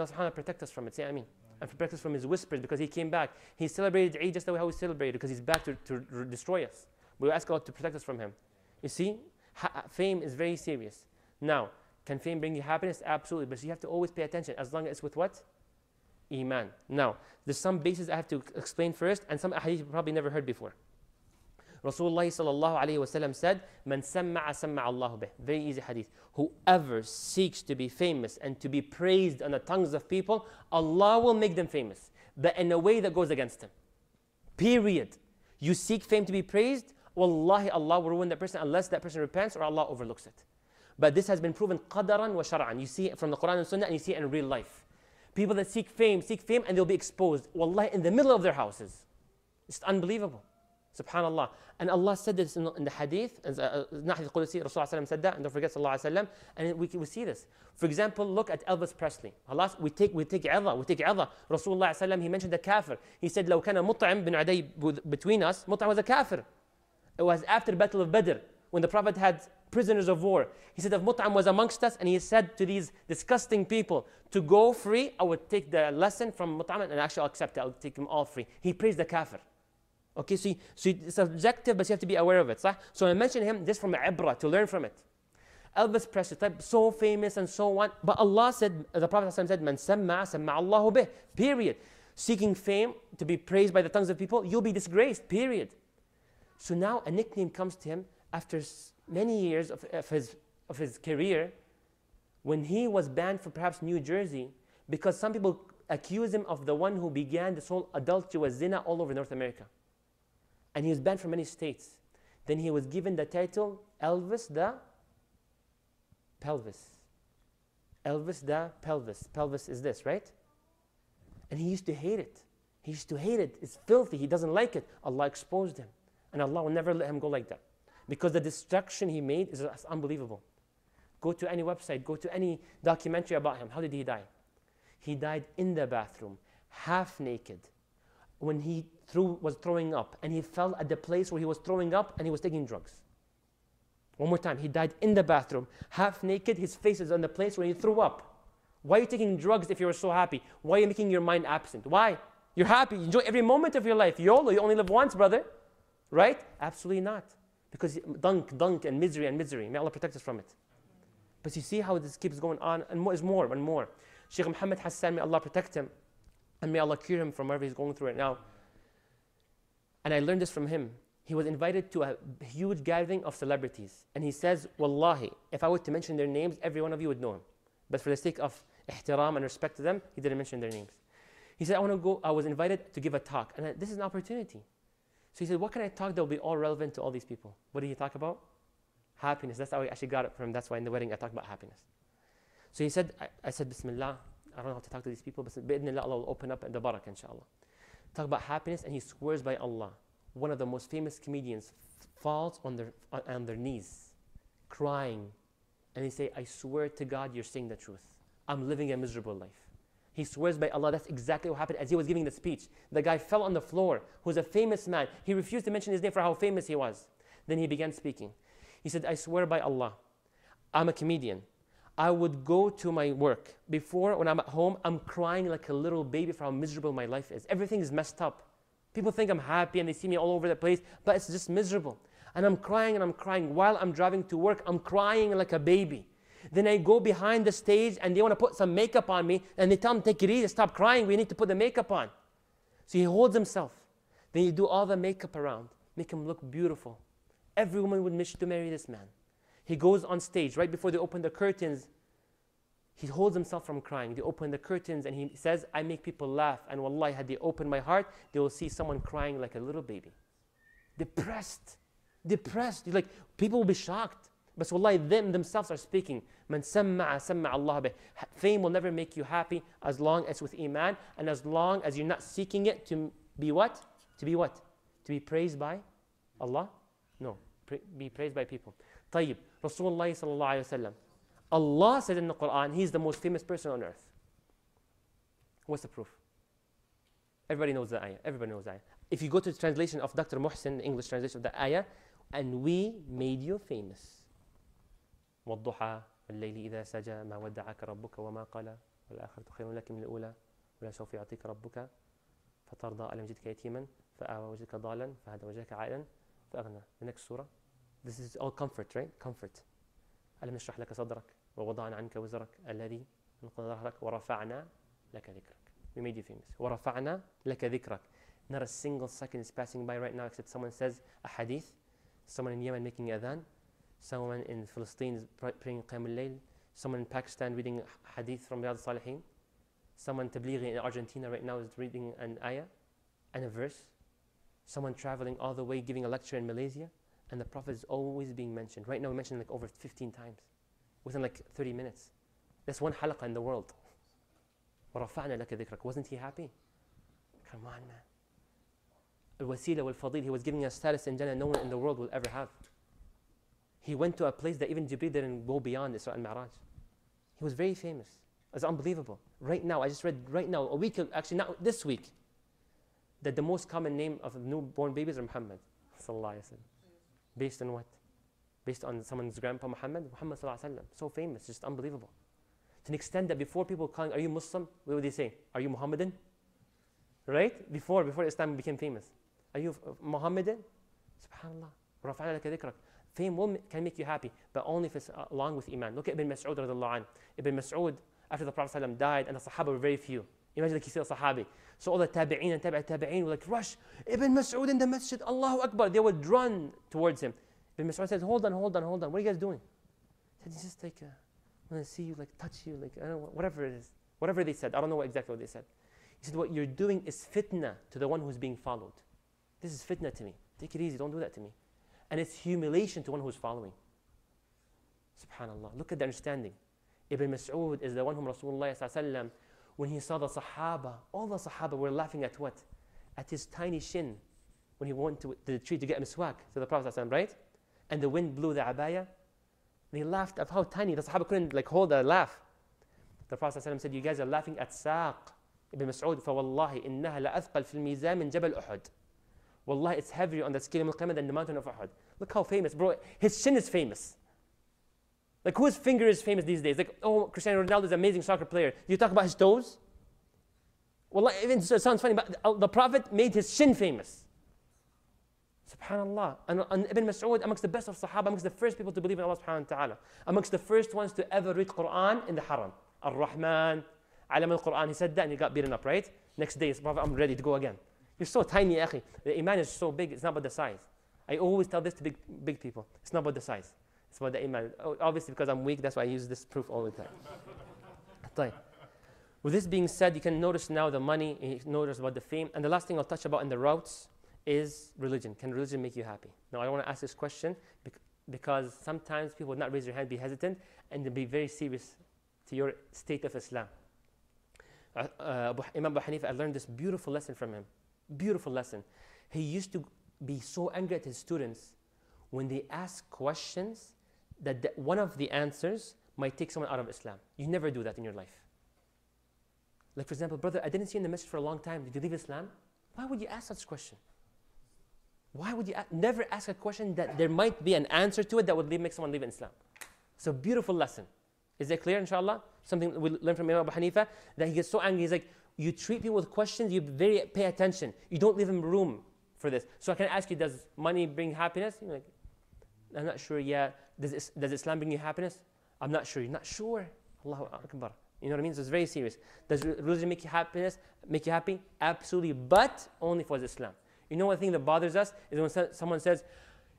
subhanahu protect us from it. Say ameen and protect us from his whispers because he came back. He celebrated Eid just the way how we celebrated because he's back to, to destroy us. We ask God to protect us from him. You see, ha- fame is very serious. Now, can fame bring you happiness? Absolutely, but you have to always pay attention as long as it's with what? Iman. Now, there's some bases I have to explain first and some hadith you probably never heard before. Rasulullah sallallahu alayhi wasallam said, Man samma'a samma'a Allahu bih. Very easy hadith. Whoever seeks to be famous and to be praised on the tongues of people, Allah will make them famous, but in a way that goes against him. Period. You seek fame to be praised, wallahi Allah will ruin that person unless that person repents or Allah overlooks it. But this has been proven qadaran wa shar'an. You see it from the Quran and Sunnah and you see it in real life. People that seek fame, seek fame and they'll be exposed, wallahi, in the middle of their houses. It's unbelievable. Subhanallah. And Allah said this in, in the hadith, in the Nahid Rasulullah said that, and don't forget Sallallahu Alaihi Wasallam. And we, we see this. For example, look at Elvis Presley. Allah, we take, we take Adha, we take Adha. Rasulullah Sallam, he mentioned the kafir. He said, لو كان مطعم بن عدي between us, مطعم was a kafir. It was after Battle of Badr, when the Prophet had prisoners of war. He said, if Mut'am was amongst us, and he said to these disgusting people, to go free, I would take the lesson from Mut'am and actually I'll accept it. I'll take them all free. He praised the kafir. Okay, so, so it's subjective, but you have to be aware of it. صح? So I mentioned him just from ibra to learn from it. Elvis Presley, type, so famous and so on. But Allah said, the Prophet said, "Man samma samma Allahu bih." Period. Seeking fame to be praised by the tongues of people, you'll be disgraced. Period. So now a nickname comes to him after many years of, of his of his career, when he was banned for perhaps New Jersey, because some people accuse him of the one who began this whole adulterous zina all over North America and he was banned from many states. Then he was given the title Elvis the Pelvis. Elvis the Pelvis. Pelvis is this, right? And he used to hate it. He used to hate it. It's filthy. He doesn't like it. Allah exposed him. And Allah will never let him go like that. Because the destruction he made is unbelievable. Go to any website, go to any documentary about him. How did he die? He died in the bathroom, half naked. When he was throwing up, and he fell at the place where he was throwing up and he was taking drugs. One more time, he died in the bathroom, half naked, his face is on the place where he threw up. Why are you taking drugs if you're so happy? Why are you making your mind absent? Why? You're happy, you enjoy every moment of your life. YOLO, you only live once, brother. Right? Absolutely not. Because dunk, dunk, and misery and misery. May Allah protect us from it. But you see how this keeps going on, and more is more and more. Sheikh Muhammad Hassan, may Allah protect him, and may Allah cure him from whatever he's going through right now and I learned this from him. He was invited to a huge gathering of celebrities, and he says, Wallahi, if I were to mention their names, every one of you would know him. But for the sake of ihtiram and respect to them, he didn't mention their names. He said, I want to go, I was invited to give a talk, and I, this is an opportunity. So he said, What can I talk that will be all relevant to all these people? What did he talk about? Happiness. That's how I actually got it from. That's why in the wedding I talked about happiness. So he said, I, I said, Bismillah, I don't know how to talk to these people, but Bismillah, Allah will open up and the barak, inshallah talk about happiness and he swears by Allah. One of the most famous comedians falls on their, on their knees, crying, and they say, I swear to God you're saying the truth. I'm living a miserable life. He swears by Allah, that's exactly what happened as he was giving the speech. The guy fell on the floor, who's a famous man. He refused to mention his name for how famous he was. Then he began speaking. He said, I swear by Allah, I'm a comedian. I would go to my work. Before, when I'm at home, I'm crying like a little baby for how miserable my life is. Everything is messed up. People think I'm happy and they see me all over the place, but it's just miserable. And I'm crying and I'm crying. While I'm driving to work, I'm crying like a baby. Then I go behind the stage and they want to put some makeup on me and they tell me, take it easy, stop crying, we need to put the makeup on. So he holds himself. Then you do all the makeup around, make him look beautiful. Every woman would wish to marry this man. He goes on stage right before they open the curtains. He holds himself from crying. They open the curtains and he says, I make people laugh. And wallahi, had they opened my heart, they will see someone crying like a little baby. Depressed. Depressed. Like, people will be shocked. But wallahi, them themselves are speaking. Man samma'a Allah bih. Fame will never make you happy as long as with iman and as long as you're not seeking it to be what? To be what? To be praised by Allah? No. Pra- be praised by people. Tayyib. Rasulullah sallallahu alayhi wa Allah said in the Quran, He's the most famous person on earth. What's the proof? Everybody knows the ayah. Everybody knows the ayah. If you go to the translation of Dr. Muhsin, the English translation of the ayah, and we made you famous. والضحى والليل إذا سجى ما ودعك ربك وما قلى والآخرة خير لك من الأولى ولا سوف يعطيك ربك فترضى ألم يجدك يتيما فآوى وجدك ضالا فهدى وجهك عائلا فأغنى. The next surah. This is all comfort, right? Comfort. ألم نشرح لك صدرك ووضعنا عنك وزرك الذي أنقذ ظهرك ورفعنا لك ذكرك. We made you famous. ورفعنا لك ذكرك. Not a single second is passing by right now except someone says a hadith, someone in Yemen making adhan, someone in Palestine is praying Qiyam al-Layl, someone in Pakistan reading hadith from Riyadh Salihin, someone tablighi in Argentina right now is reading an ayah and a verse, someone traveling all the way giving a lecture in Malaysia, and the Prophet is always being mentioned. Right now, we mentioned like over 15 times within like 30 minutes. That's one halaqah in the world. Wasn't he happy? Come on, man. Al-wasila wal-fadil, he was giving us status in Jannah no one in the world will ever have. He went to a place that even Jibreel didn't go beyond Isra al-Mi'raj. He was very famous. It's unbelievable. Right now, I just read right now, a week, actually not this week, that the most common name of newborn babies are Muhammad. Sallallahu Alaihi Wasallam. Based on what? Based on someone's grandpa Muhammad? Muhammad sallam, so famous, just unbelievable. To an extent that before people calling, are you Muslim? What would they say? Are you Muhammadan? Right? Before, before Islam became famous. Are you uh, Muhammadan? Subhanallah. رفعنا لك ذكرك. Fame will, can make you happy, but only if it's uh, along with Iman. Look at Ibn Mas'ud radiallahu anh. Ibn Mas'ud, after the Prophet died and the Sahaba were very few. Imagine like you see a Sahabi. So all the tabi'een and tabi'at tabi'een were like, rush, Ibn Mas'ud in the masjid, Allahu Akbar. They would run towards him. Ibn Mas'ud said, hold on, hold on, hold on. What are you guys doing? He said, just like, I uh, want to see you, like touch you, like, I don't know, whatever it is. Whatever they said. I don't know exactly what they said. He said, what you're doing is fitna to the one who's being followed. This is fitna to me. Take it easy. Don't do that to me. And it's humiliation to one who's following. Subhanallah. Look at the understanding. Ibn Mas'ud is the one whom Rasulullah when he saw the Sahaba, all the Sahaba were laughing at what? At his tiny shin when he went to the tree to get miswak to the Prophet, right? And the wind blew the abaya. They laughed at how tiny the Sahaba couldn't like hold a laugh. The Prophet said, You guys are laughing at Saq ibn Mas'ud, فَوَاللَّهِ إِنَّهَا لَأَثْقَلْ فِي الْمِيزَانِ مِنْ جَبَلْ أُحُدْ Wallah, it's heavier on the scale of Qiyamah than the mountain of Uhud. Look how famous, bro. His shin is famous. Like whose finger is famous these days? Like, oh, Cristiano Ronaldo is an amazing soccer player. You talk about his toes? Well, even so, it sounds funny, but the Prophet made his shin famous. Subhanallah. And, and Ibn Mas'ud, amongst the best of Sahaba, amongst the first people to believe in Allah subhanahu wa ta'ala, amongst the first ones to ever read Quran in the Haram. Al Rahman, Alam al Quran, he said that and he got beaten up, right? Next day, his Prophet, I'm ready to go again. You're so tiny, akhi. The Iman is so big, it's not about the size. I always tell this to big, big people it's not about the size. It's what the email. Oh, obviously, because I'm weak, that's why I use this proof all the time. With this being said, you can notice now the money, you notice about the fame. And the last thing I'll touch about in the routes is religion. Can religion make you happy? Now, I want to ask this question because sometimes people would not raise their hand, be hesitant, and be very serious to your state of Islam. Uh, uh, Imam Abu Hanif, I learned this beautiful lesson from him. Beautiful lesson. He used to be so angry at his students when they ask questions that the, one of the answers might take someone out of Islam. You never do that in your life. Like, for example, brother, I didn't see in the message for a long time. Did you leave Islam? Why would you ask such question? Why would you never ask a question that there might be an answer to it that would leave, make someone leave Islam? So beautiful lesson. Is that clear, inshallah? Something we learn from Imam Abu Hanifa that he gets so angry. He's like, You treat people with questions, you very pay attention. You don't leave him room for this. So I can ask you, Does money bring happiness? You're like, I'm not sure yet. Does, does Islam bring you happiness? I'm not sure. You're not sure. Allahu Akbar. You know what I mean? So it's very serious. Does religion make you happiness? Make you happy? Absolutely, but only for Islam. You know what thing that bothers us is when someone says,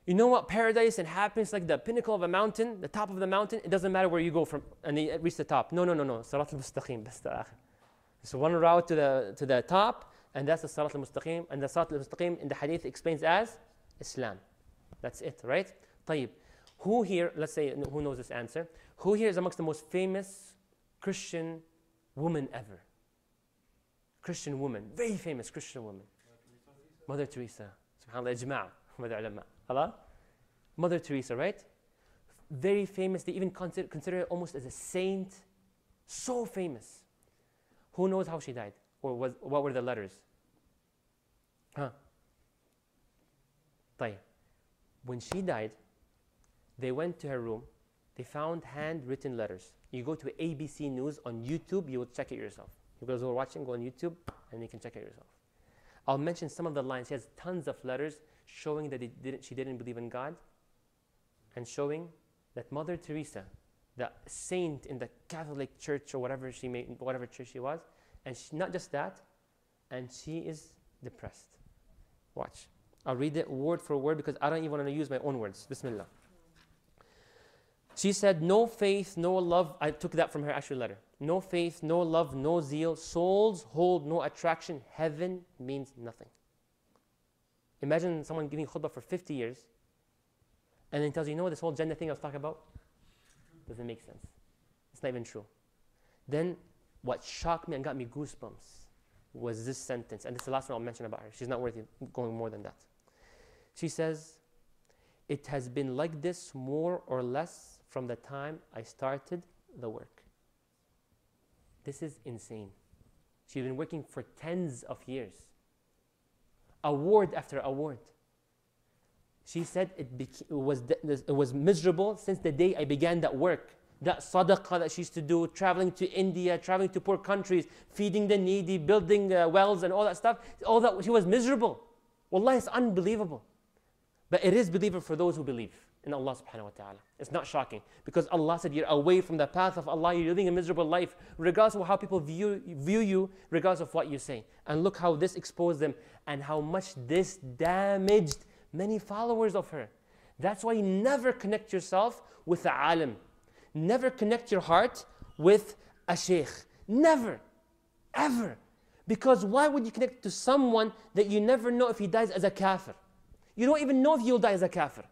"You know what? Paradise and happiness like the pinnacle of a mountain, the top of the mountain. It doesn't matter where you go from and you reach the top. No, no, no, no. Salat al-mustaqim. It's one route to the to the top, and that's the Salat al-mustaqim. And the Salat al-mustaqim in the Hadith explains as Islam. That's it, right? طيب, who here, let's say, who knows this answer? Who here is amongst the most famous Christian woman ever? Christian woman, very famous Christian woman. Mother Teresa. Subhanallah, ijma' mother ulama. Allah? Mother Teresa, right? Very famous. They even consider, consider her almost as a saint. So famous. Who knows how she died? Or was, what were the letters? Huh? طيب. When she died, they went to her room. They found handwritten letters. You go to ABC News on YouTube, you will check it yourself. You guys who are watching, go on YouTube and you can check it yourself. I'll mention some of the lines. She has tons of letters showing that didn't, she didn't believe in God and showing that Mother Teresa, the saint in the Catholic Church or whatever she may, whatever church she was, and she, not just that, and she is depressed. Watch. I'll read it word for word because I don't even want to use my own words. Bismillah. She said, No faith, no love. I took that from her actual letter. No faith, no love, no zeal. Souls hold no attraction. Heaven means nothing. Imagine someone giving khutbah for 50 years and then tells you, You know this whole Jannah thing I was talking about? Doesn't make sense. It's not even true. Then what shocked me and got me goosebumps was this sentence. And this is the last one I'll mention about her. She's not worthy going more than that. She says, It has been like this more or less from the time I started the work. This is insane. She's been working for tens of years, award after award. She said it, beca- it was, it was miserable since the day I began that work. That sadaqah that she used to do, traveling to India, traveling to poor countries, feeding the needy, building uh, wells, and all that stuff. All that she was miserable. Wallah, it's unbelievable. But it is believer for those who believe in Allah subhanahu wa ta'ala. It's not shocking because Allah said you're away from the path of Allah, you're living a miserable life, regardless of how people view, view you, regardless of what you say. And look how this exposed them and how much this damaged many followers of her. That's why never connect yourself with a alim. Never connect your heart with a sheikh. Never. Ever. Because why would you connect to someone that you never know if he dies as a kafir? You don't even know if you'll die as a kafir.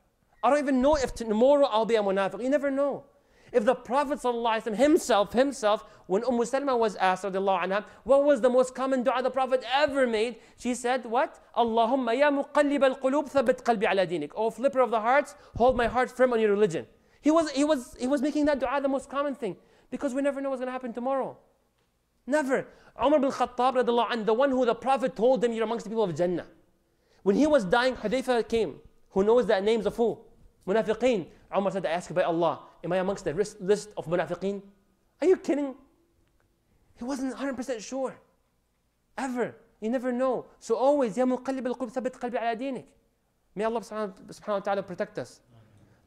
I don't even know if tomorrow I'll be a munafiq. You never know. If the Prophet ﷺ himself, himself, when Umm Salma was asked, عنها, what was the most common dua the Prophet ever made? She said, What? Allahumma ya muqallib al qulub thabit qalbi ala dinik. Oh, flipper of the hearts, hold my heart firm on your religion. He was, he was, he was making that dua the most common thing because we never know what's going to happen tomorrow. Never. Umar bin Khattab, عنه, the one who the Prophet told him You're amongst the people of Jannah. When he was dying, Hudayfa came, who knows that name's of fool. Munafiqeen. Umar said, I ask by Allah, am I amongst the list of munafiqeen? Are you kidding? He wasn't 100% sure. Ever. You never know. So always, ya يا مقلب القلوب ثبت قلبي ala دينك. May Allah subhanahu wa ta'ala protect us.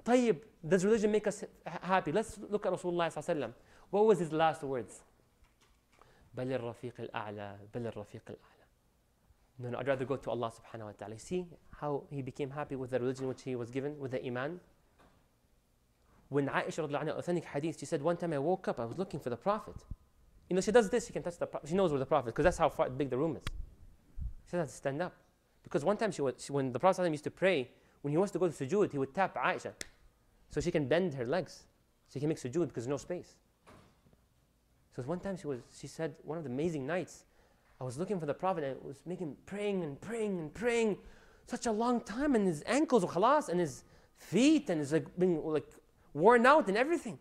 طيب, does religion make us happy? Let's look at Rasulullah sallallahu alayhi wa What was his last words? بل الرفيق الأعلى بل الرفيق الأعلى no, no, I'd rather go to Allah subhanahu wa ta'ala. See how he became happy with the religion which he was given, with the Iman? When Aisha, anha, authentic hadith, she said, One time I woke up, I was looking for the Prophet. You know, she does this, she can touch the Prophet. She knows where the Prophet is because that's how far, big the room is. She has to stand up. Because one time she was, she, when the Prophet used to pray, when he wants to go to sujood, he would tap Aisha so she can bend her legs. So he can make sujood because there's no space. So one time she was, she said, one of the amazing nights, I was looking for the Prophet and it was making praying and praying and praying such a long time and his ankles were khalas and his feet and his like being like worn out and everything.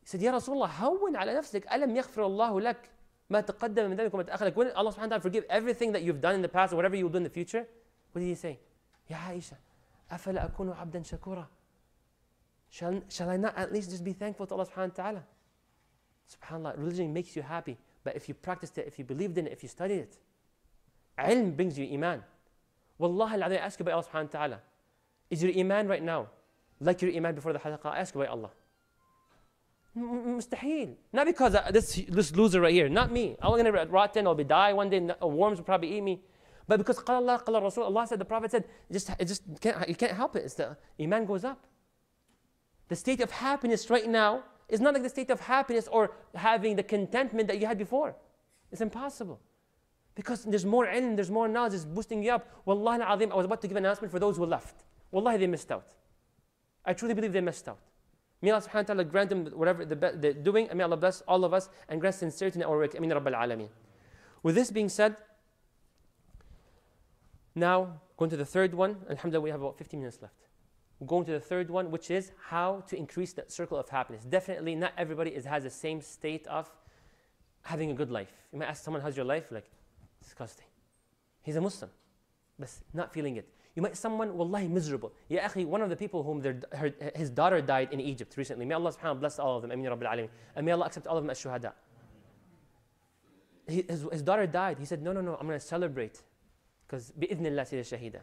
He said, Ya Rasulullah, hawwin ala nafsik alam yaghfir Allahu lak ma taqaddama min dhalika wa ma would Allah subhanahu wa ta'ala forgive everything that you've done in the past or whatever you'll do in the future? What did he say? Ya Aisha, afala akunu abdan shakura. Shall, shall I not at least just be thankful to Allah subhanahu wa ta'ala? SubhanAllah, religion makes you happy. But if you practiced it, if you believed in it, if you studied it, ilm brings you iman. Wallahi, I ask you by Allah subhanahu wa ta'ala, is your iman right now like your iman before the halaqah? I ask you by Allah. Mustahil. Not because uh, this, this loser right here, not me. I'm going to rot in, I'll be die one day, worms will probably eat me. But because قال Allah, قال الرسول Allah said, the Prophet said, just, it just can't, you can't help it. It's the iman goes up. The state of happiness right now it's not like the state of happiness or having the contentment that you had before. It's impossible. Because there's more ilm, there's more knowledge, it's boosting you up. Wallahi al I was about to give an announcement for those who left. Wallahi, they missed out. I truly believe they missed out. May Allah subhanahu wa ta'ala grant them whatever they're doing, and may Allah bless all of us and grant sincerity in our work. Ameen Rabbil Alameen. With this being said, now going to the third one. Alhamdulillah, we have about 15 minutes left we're going to the third one, which is how to increase the circle of happiness. Definitely not everybody is, has the same state of having a good life. You might ask someone, how's your life? Like, disgusting. He's a Muslim, but not feeling it. You might someone, wallahi, miserable. Yeah, akhi, one of the people whom their, her, his daughter died in Egypt recently. May Allah subhanahu bless all of them. Ameen Rabbil Alameen. And may Allah accept all of them as shuhada. He, his, his daughter died. He said, no, no, no, I'm going to celebrate. Because bi'idhnillah sayyida shahida.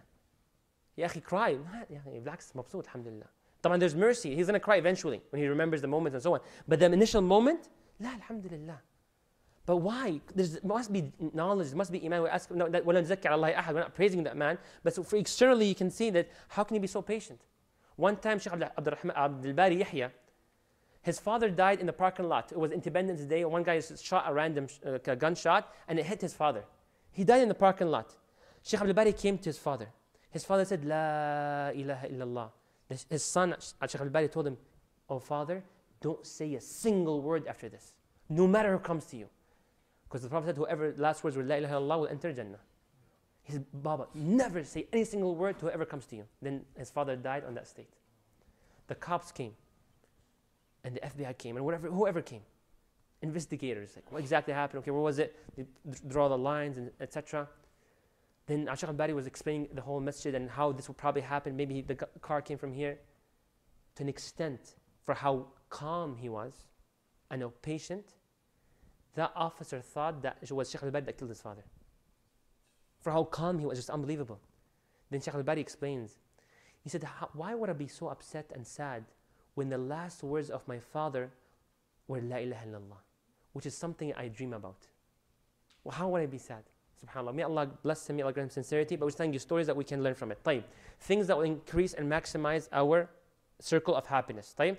يا أخي cry يعني بالعكس مبسوط الحمد لله طبعا there's mercy he's gonna cry eventually when he remembers the moment and so on but the initial moment لا الحمد لله But why? There must be knowledge, there must be iman. We're asking, no, that, we're not praising that man. But so for externally, you can see that how can you be so patient? One time, Sheikh Abdul Bari Yahya, his father died in the parking lot. It was Independence Day. One guy shot a random uh, gunshot and it hit his father. He died in the parking lot. Sheikh Abdul Bari came to his father his father said, La ilaha illallah. His son, Al-Shaykh al-Bari, told him, Oh father, don't say a single word after this, no matter who comes to you. Because the Prophet said, whoever last words were La ilaha illallah will enter Jannah. He said, Baba, never say any single word to whoever comes to you. Then his father died on that state. The cops came, and the FBI came, and whatever, whoever came. Investigators, like what exactly happened? Okay, where was it? They draw the lines, and etc. Then Ashraf al-Bari was explaining the whole masjid and how this would probably happen. Maybe the car came from here to an extent for how calm he was and how patient. That officer thought that it was Sheikh al-Bari that killed his father. For how calm he was, just unbelievable. Then Sheikh al-Bari explains. He said, why would I be so upset and sad when the last words of my father were La ilaha illallah, which is something I dream about? Well, how would I be sad? Subhanallah. May Allah bless him, may Allah grant him sincerity. But we're telling you stories that we can learn from it. طيب. Things that will increase and maximize our circle of happiness. طيب.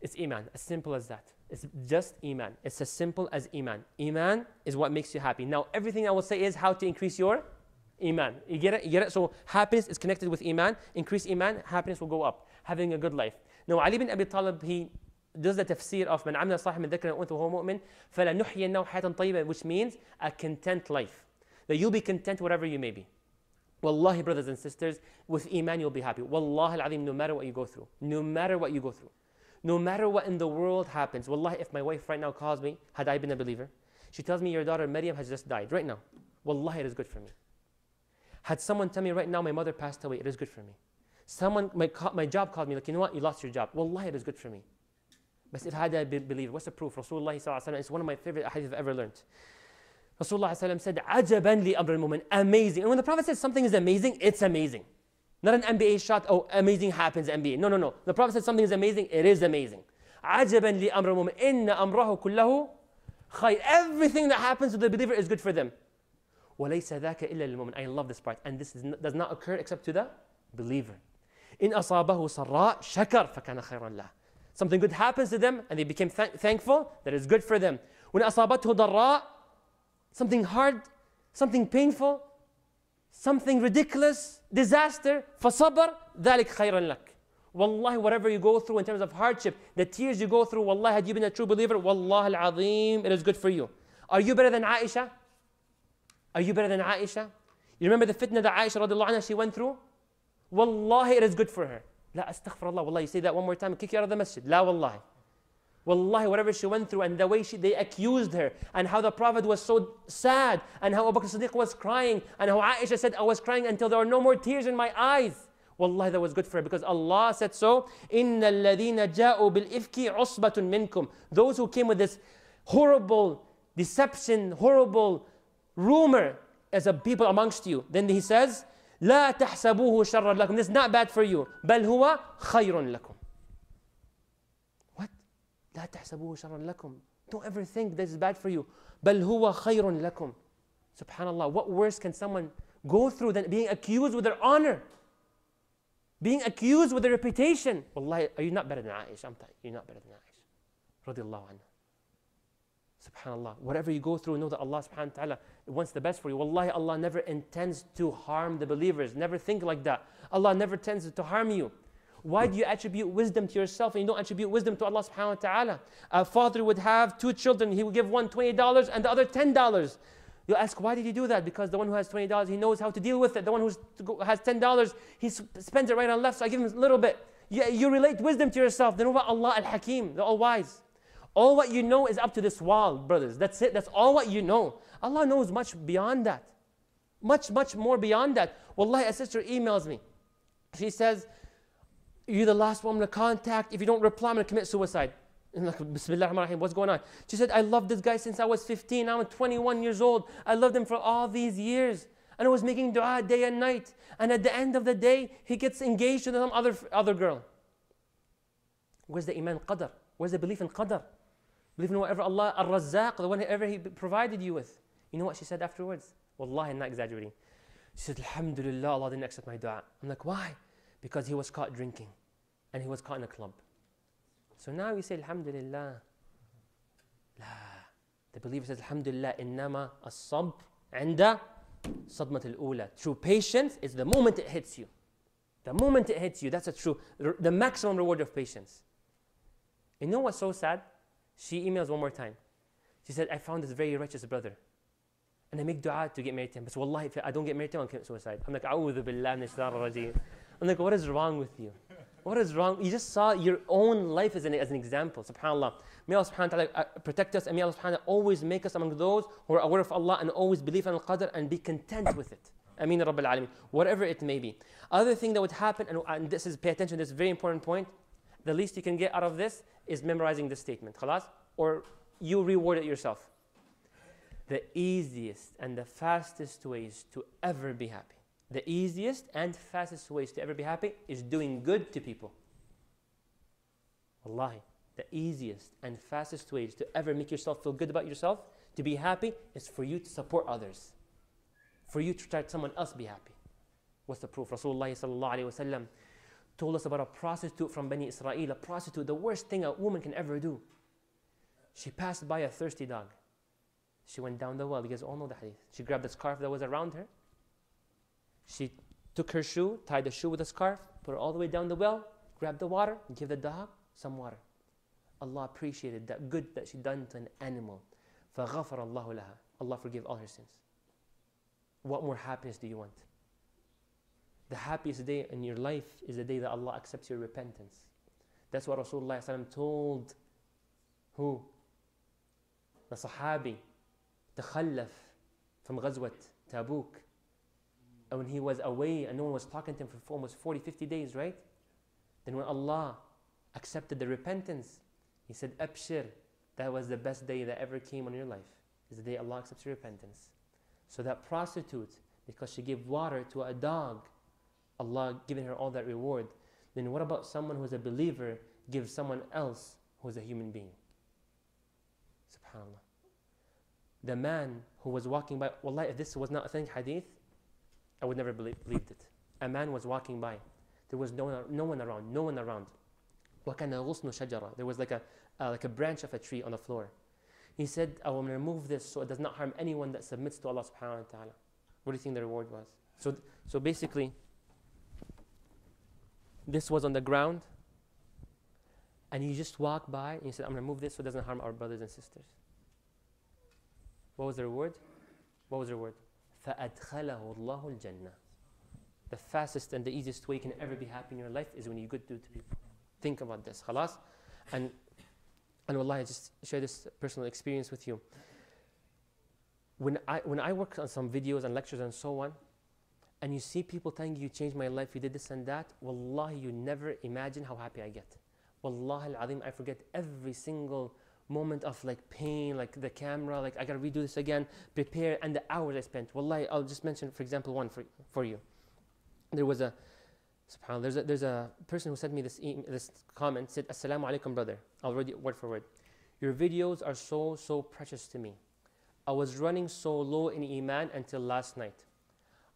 It's iman, as simple as that. It's just iman. It's as simple as iman. Iman is what makes you happy. Now, everything I will say is how to increase your iman. You get it? You get it? So happiness is connected with iman. Increase iman, happiness will go up. Having a good life. Now, Ali bin Abi Talib, he does the tafsir of من عمل صالح من ذكر أنثى وهو مؤمن فلنحيينه طيبة which means a content life that you'll be content whatever you may be Wallahi, brothers and sisters, with Iman you'll be happy. Wallahi al no matter what you go through, no matter what you go through, no matter what in the world happens. Wallahi, if my wife right now calls me, had I been a believer, she tells me your daughter Maryam has just died right now. Wallahi, it is good for me. Had someone tell me right now my mother passed away, it is good for me. Someone, my, my job called me, like, you know what, you lost your job. Wallahi, it is good for me. But if had a believer, what's the proof? Rasulullah It's one of my favorite hadiths I've ever learned. Rasulullah said, Ajaban li amr al amazing. And when the Prophet says something is amazing, it's amazing. Not an MBA shot, oh, amazing happens, MBA. No, no, no. The Prophet said something is amazing, it is amazing. Ajaban li amr al inna amrahu kullahu Everything that happens to the believer is good for them. وليس ذاك إلا للمؤمن. I love this part. And this does not occur except to the believer. إن أصابه سراء شكر فكان خيرا له. Something good happens to them and they became th- thankful that it's good for them. When asabathu darra, something hard, something painful, something ridiculous, disaster, فصبر dalik khayran lak. Wallahi, whatever you go through in terms of hardship, the tears you go through, wallahi, had you been a true believer, wallahi al-azim, it is good for you. Are you better than Aisha? Are you better than Aisha? You remember the fitna that Aisha radiallahu anha, she went through? Wallahi, it is good for her. استغفر الله والله. you say that one more time and kick you out of the masjid. La wallahi. Wallahi, whatever she went through and the way she, they accused her and how the Prophet was so sad and how Abu Bakr Siddiq was crying and how Aisha said, I was crying until there were no more tears in my eyes. Wallahi, that was good for her because Allah said so. إِنَّ الَّذِينَ جَاءُوا بِالْإِفْكِ عُصْبَةٌ مِنْكُمْ Those who came with this horrible deception, horrible rumor as a people amongst you. Then he says, لا تحسبوه شرا لكم It's not bad for you بل هو خير لكم What? لا تحسبوه شرا لكم Don't ever think this is bad for you بل هو خير لكم Subhanallah What worse can someone go through than being accused with their honor Being accused with their reputation Wallahi are you not better than Aisha? I'm telling you, you're not better than Aisha رضي الله عنه. Subhanallah. Whatever you go through, know that Allah subhanahu wa ta'ala wants the best for you. Wallahi, Allah never intends to harm the believers. Never think like that. Allah never intends to harm you. Why do you attribute wisdom to yourself and you don't attribute wisdom to Allah subhanahu wa ta'ala? A father would have two children, he would give one $20 and the other $10. dollars you ask, why did he do that? Because the one who has $20, he knows how to deal with it. The one who has $10, he spends it right on left, so I give him a little bit. You, you relate wisdom to yourself. Then what? Allah al Hakim, the All Wise. All what you know is up to this wall, brothers. That's it. That's all what you know. Allah knows much beyond that. Much, much more beyond that. Wallahi, a sister emails me. She says, You're the last woman to contact. If you don't reply, I'm going to commit suicide. And like, Bismillah rahim what's going on? She said, I love this guy since I was 15. I'm 21 years old. I loved him for all these years. And I was making dua day and night. And at the end of the day, he gets engaged to some other, other girl. Where's the iman qadr? Where's the belief in qadr? Believe in whatever Allah, al Razzaq, the one whoever He provided you with. You know what she said afterwards? Wallahi, I'm not exaggerating. She said, Alhamdulillah, Allah didn't accept my dua. I'm like, why? Because he was caught drinking and he was caught in a club. So now we say, Alhamdulillah. La. The believer says, Alhamdulillah, innama as-sab anda sadmat al-ula. True patience is the moment it hits you. The moment it hits you, that's a true, the maximum reward of patience. You know what's so sad? She emails one more time. She said, I found this very righteous brother. And I make dua to get married to him. But wallahi, if I don't get married to him, I'll commit suicide. I'm like, billah I'm like, what is wrong with you? What is wrong? You just saw your own life as an, as an example. SubhanAllah. May Allah subhanahu wa ta'ala uh, protect us and may Allah subhanahu wa ta'ala always make us among those who are aware of Allah and always believe in Al-Qadr and be content with it. Ameen Rabbil Alameen. Whatever it may be. Other thing that would happen, and, and this is pay attention to this very important point, the least you can get out of this is memorizing the statement, خلاص? Or you reward it yourself. The easiest and the fastest ways to ever be happy, the easiest and fastest ways to ever be happy is doing good to people. Wallahi, the easiest and fastest ways to ever make yourself feel good about yourself, to be happy, is for you to support others, for you to try to someone else be happy. What's the proof? Rasulullah sallallahu alayhi wa told us about a prostitute from Bani Israel, a prostitute, the worst thing a woman can ever do. She passed by a thirsty dog. She went down the well. You guys all know the hadith. She grabbed the scarf that was around her. She took her shoe, tied the shoe with a scarf, put it all the way down the well, grabbed the water, and gave the dog some water. Allah appreciated that good that she done to an animal. فَغَفَرَ اللَّهُ لَهَا Allah forgive all her sins. What more happiness do you want? the happiest day in your life is the day that Allah accepts your repentance. That's what Rasulullah told who? The Sahabi, the Khalif from Ghazwat, Tabuk. And when he was away and no one was talking to him for almost 40, 50 days, right? Then when Allah accepted the repentance, he said, Abshir, that was the best day that ever came on your life, is the day Allah accepts your repentance. So that prostitute, because she gave water to a dog, Allah giving her all that reward, then what about someone who's a believer give someone else who's a human being? SubhanAllah. The man who was walking by, Wallah, if this was not authentic hadith, I would never believe, believed it. A man was walking by. There was no, one, no one around, no one around. There was like a, uh, like a branch of a tree on the floor. He said, I will remove this so it does not harm anyone that submits to Allah subhanahu wa ta'ala. What do you think the reward was? So, so basically, this was on the ground, and you just walk by and you said, I'm going to move this so it doesn't harm our brothers and sisters. What was the reward? What was the reward? فَأَدْخَلَهُ اللَّهُ الْجَنَّةِ The fastest and the easiest way you can ever be happy in your life is when you good do to people. Think about this. Halas? And, and wallah, I just share this personal experience with you. When I, when I work on some videos and lectures and so on, and you see people telling you, you changed my life, you did this and that, wallahi, you never imagine how happy I get. Wallahi al-azim, I forget every single moment of like pain, like the camera, like I gotta redo this again, prepare, and the hours I spent. Wallahi, I'll just mention, for example, one for, for you. There was a, subhanAllah, there's a, there's a person who sent me this, email, this comment, said, Assalamu alaikum, brother. I'll read it word for word. Your videos are so, so precious to me. I was running so low in Iman until last night.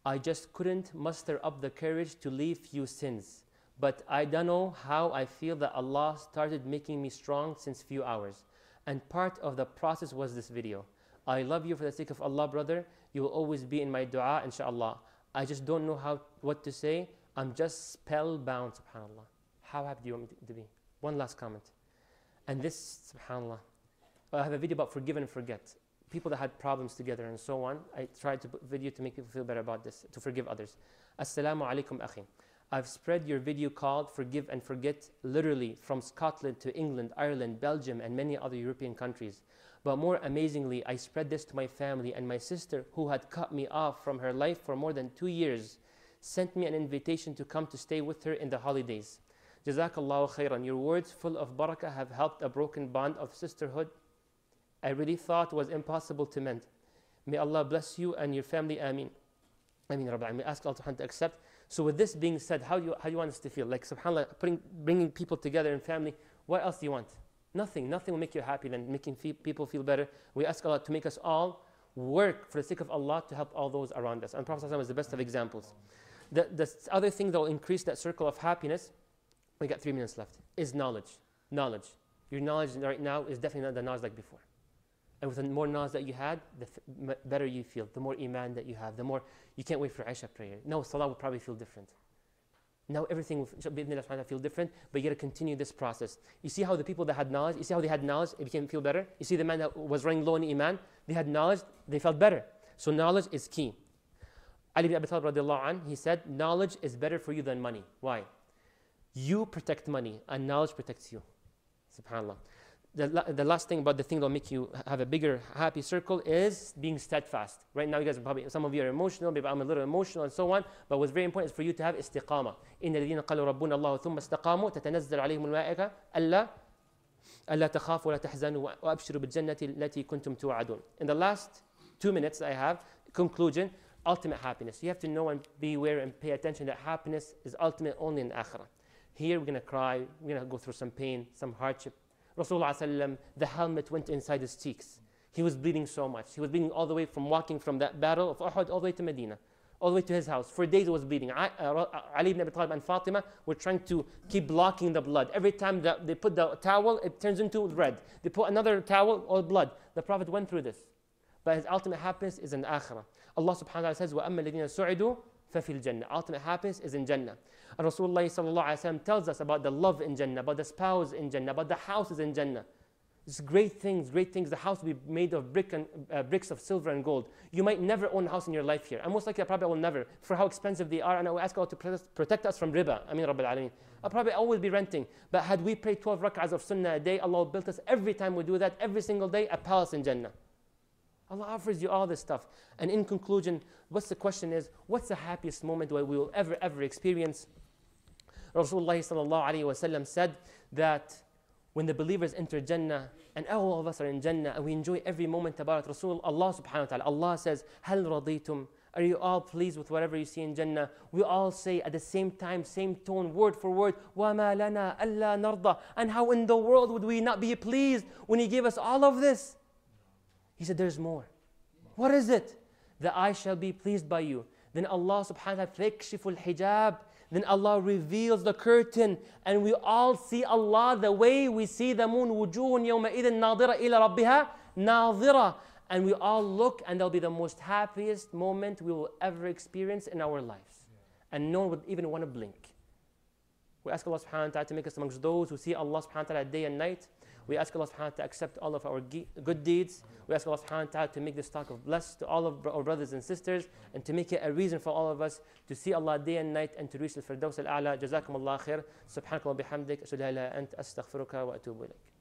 I just couldn't muster up the courage to leave few sins. But I don't know how I feel that Allah started making me strong since few hours. And part of the process was this video. I love you for the sake of Allah, brother. You will always be in my dua, inshallah. I just don't know how what to say. I'm just spellbound, subhanAllah. How happy do you want me to be? One last comment. And this, subhanAllah. I have a video about forgive and forget people that had problems together and so on. I tried to put video to make people feel better about this, to forgive others. Assalamu alaikum akhi. I've spread your video called Forgive and Forget literally from Scotland to England, Ireland, Belgium, and many other European countries. But more amazingly, I spread this to my family and my sister, who had cut me off from her life for more than two years, sent me an invitation to come to stay with her in the holidays. Jazakallahu khairan. Your words full of barakah have helped a broken bond of sisterhood I really thought was impossible to mend. May Allah bless you and your family. Ameen. Ameen. Rabbi. May ask Allah to accept. So with this being said, how do you, how do you want us to feel? Like subhanAllah, putting, bringing people together in family, what else do you want? Nothing. Nothing will make you happy than making people feel better. We ask Allah to make us all work for the sake of Allah to help all those around us. And Prophet is the best of examples. The, the other thing that will increase that circle of happiness, we got three minutes left, is knowledge. Knowledge. Your knowledge right now is definitely not the knowledge like before and with the more knowledge that you had, the better you feel, the more iman that you have, the more you can't wait for Aisha prayer. No, salah would probably feel different. Now everything will feel different, but you gotta continue this process. You see how the people that had knowledge, you see how they had knowledge, it became feel better. You see the man that was running low in iman, they had knowledge, they felt better. So knowledge is key. Ali ibn Abi Talib radiallahu anh, he said, knowledge is better for you than money. Why? You protect money, and knowledge protects you. Subhanallah the, the last thing about the thing that'll make you have a bigger happy circle is being steadfast. Right now, you guys probably some of you are emotional. Maybe I'm a little emotional and so on. But what's very important is for you to have istiqama. إن الذين قالوا ربنا الله ثم استقاموا تتنزل عليهم الملائكة ألا ألا ولا تحزنوا وأبشروا بالجنة التي كنتم توعدون. In the last two minutes I have conclusion, ultimate happiness. You have to know and be aware and pay attention that happiness is ultimate only in the akhirah. Here we're gonna cry, we're gonna go through some pain, some hardship, Rasulullah ﷺ, the helmet went inside his cheeks. He was bleeding so much. He was bleeding all the way from walking from that battle of Uhud all the way to Medina, all the way to his house. For days it was bleeding. Uh, uh, Ali ibn Abi Talib and Fatima were trying to keep blocking the blood. Every time they put the towel, it turns into red. They put another towel, all blood. The Prophet went through this. But his ultimate happiness is in the akhirah. Allah subhanahu wa ta'ala says, وَأَمَّا الَّذِينَ سُعِدُوا Fafil Jannah. Ultimate happiness is in Jannah. And Rasulullah sallallahu tells us about the love in Jannah, about the spouse in Jannah, about the houses in Jannah. It's great things, great things. The house will be made of brick and, uh, bricks of silver and gold. You might never own a house in your life here. And most likely, I probably will never, for how expensive they are. And I will ask Allah to protect us from riba. I mean, Rabbil Alameen. I'll probably always be renting. But had we prayed 12 rak'ahs of sunnah a day, Allah built us every time we do that, every single day, a palace in Jannah. Allah offers you all this stuff. And in conclusion, what's the question is, what's the happiest moment that we will ever, ever experience? Rasulullah sallallahu said that when the believers enter Jannah, and all of us are in Jannah, and we enjoy every moment about it, Rasul, Allah subhanahu wa ta'ala, Allah says, هَلْ رَضِيتُمْ Are you all pleased with whatever you see in Jannah? We all say at the same time, same tone, word for word, وَمَا لَنَا أَلَّا نَرْضَى And how in the world would we not be pleased when He gave us all of this? He said, There's more. What is it? That I shall be pleased by you. Then Allah subhanahu wa ta'ala fikshiful hijab. Then Allah reveals the curtain and we all see Allah the way we see the moon. Wujuhun yawma idin nadira ila rabbiha nadira. And we all look and that'll be the most happiest moment we will ever experience in our lives. And no one would even want to blink. We ask Allah subhanahu wa ta'ala to make us amongst those who see Allah subhanahu wa ta'ala day and night. We ask Allah subhanahu wa ta'ala to accept all of our good deeds. We ask Allah subhanahu wa ta'ala to make this talk of blessed to all of our brothers and sisters and to make it a reason for all of us to see Allah day and night and to reach the Firdaus al-A'la. Jazakum Allah khair. Subhanakallah bihamdik. Ashadu la ilaha ant. Astaghfiruka wa atubu ilayk.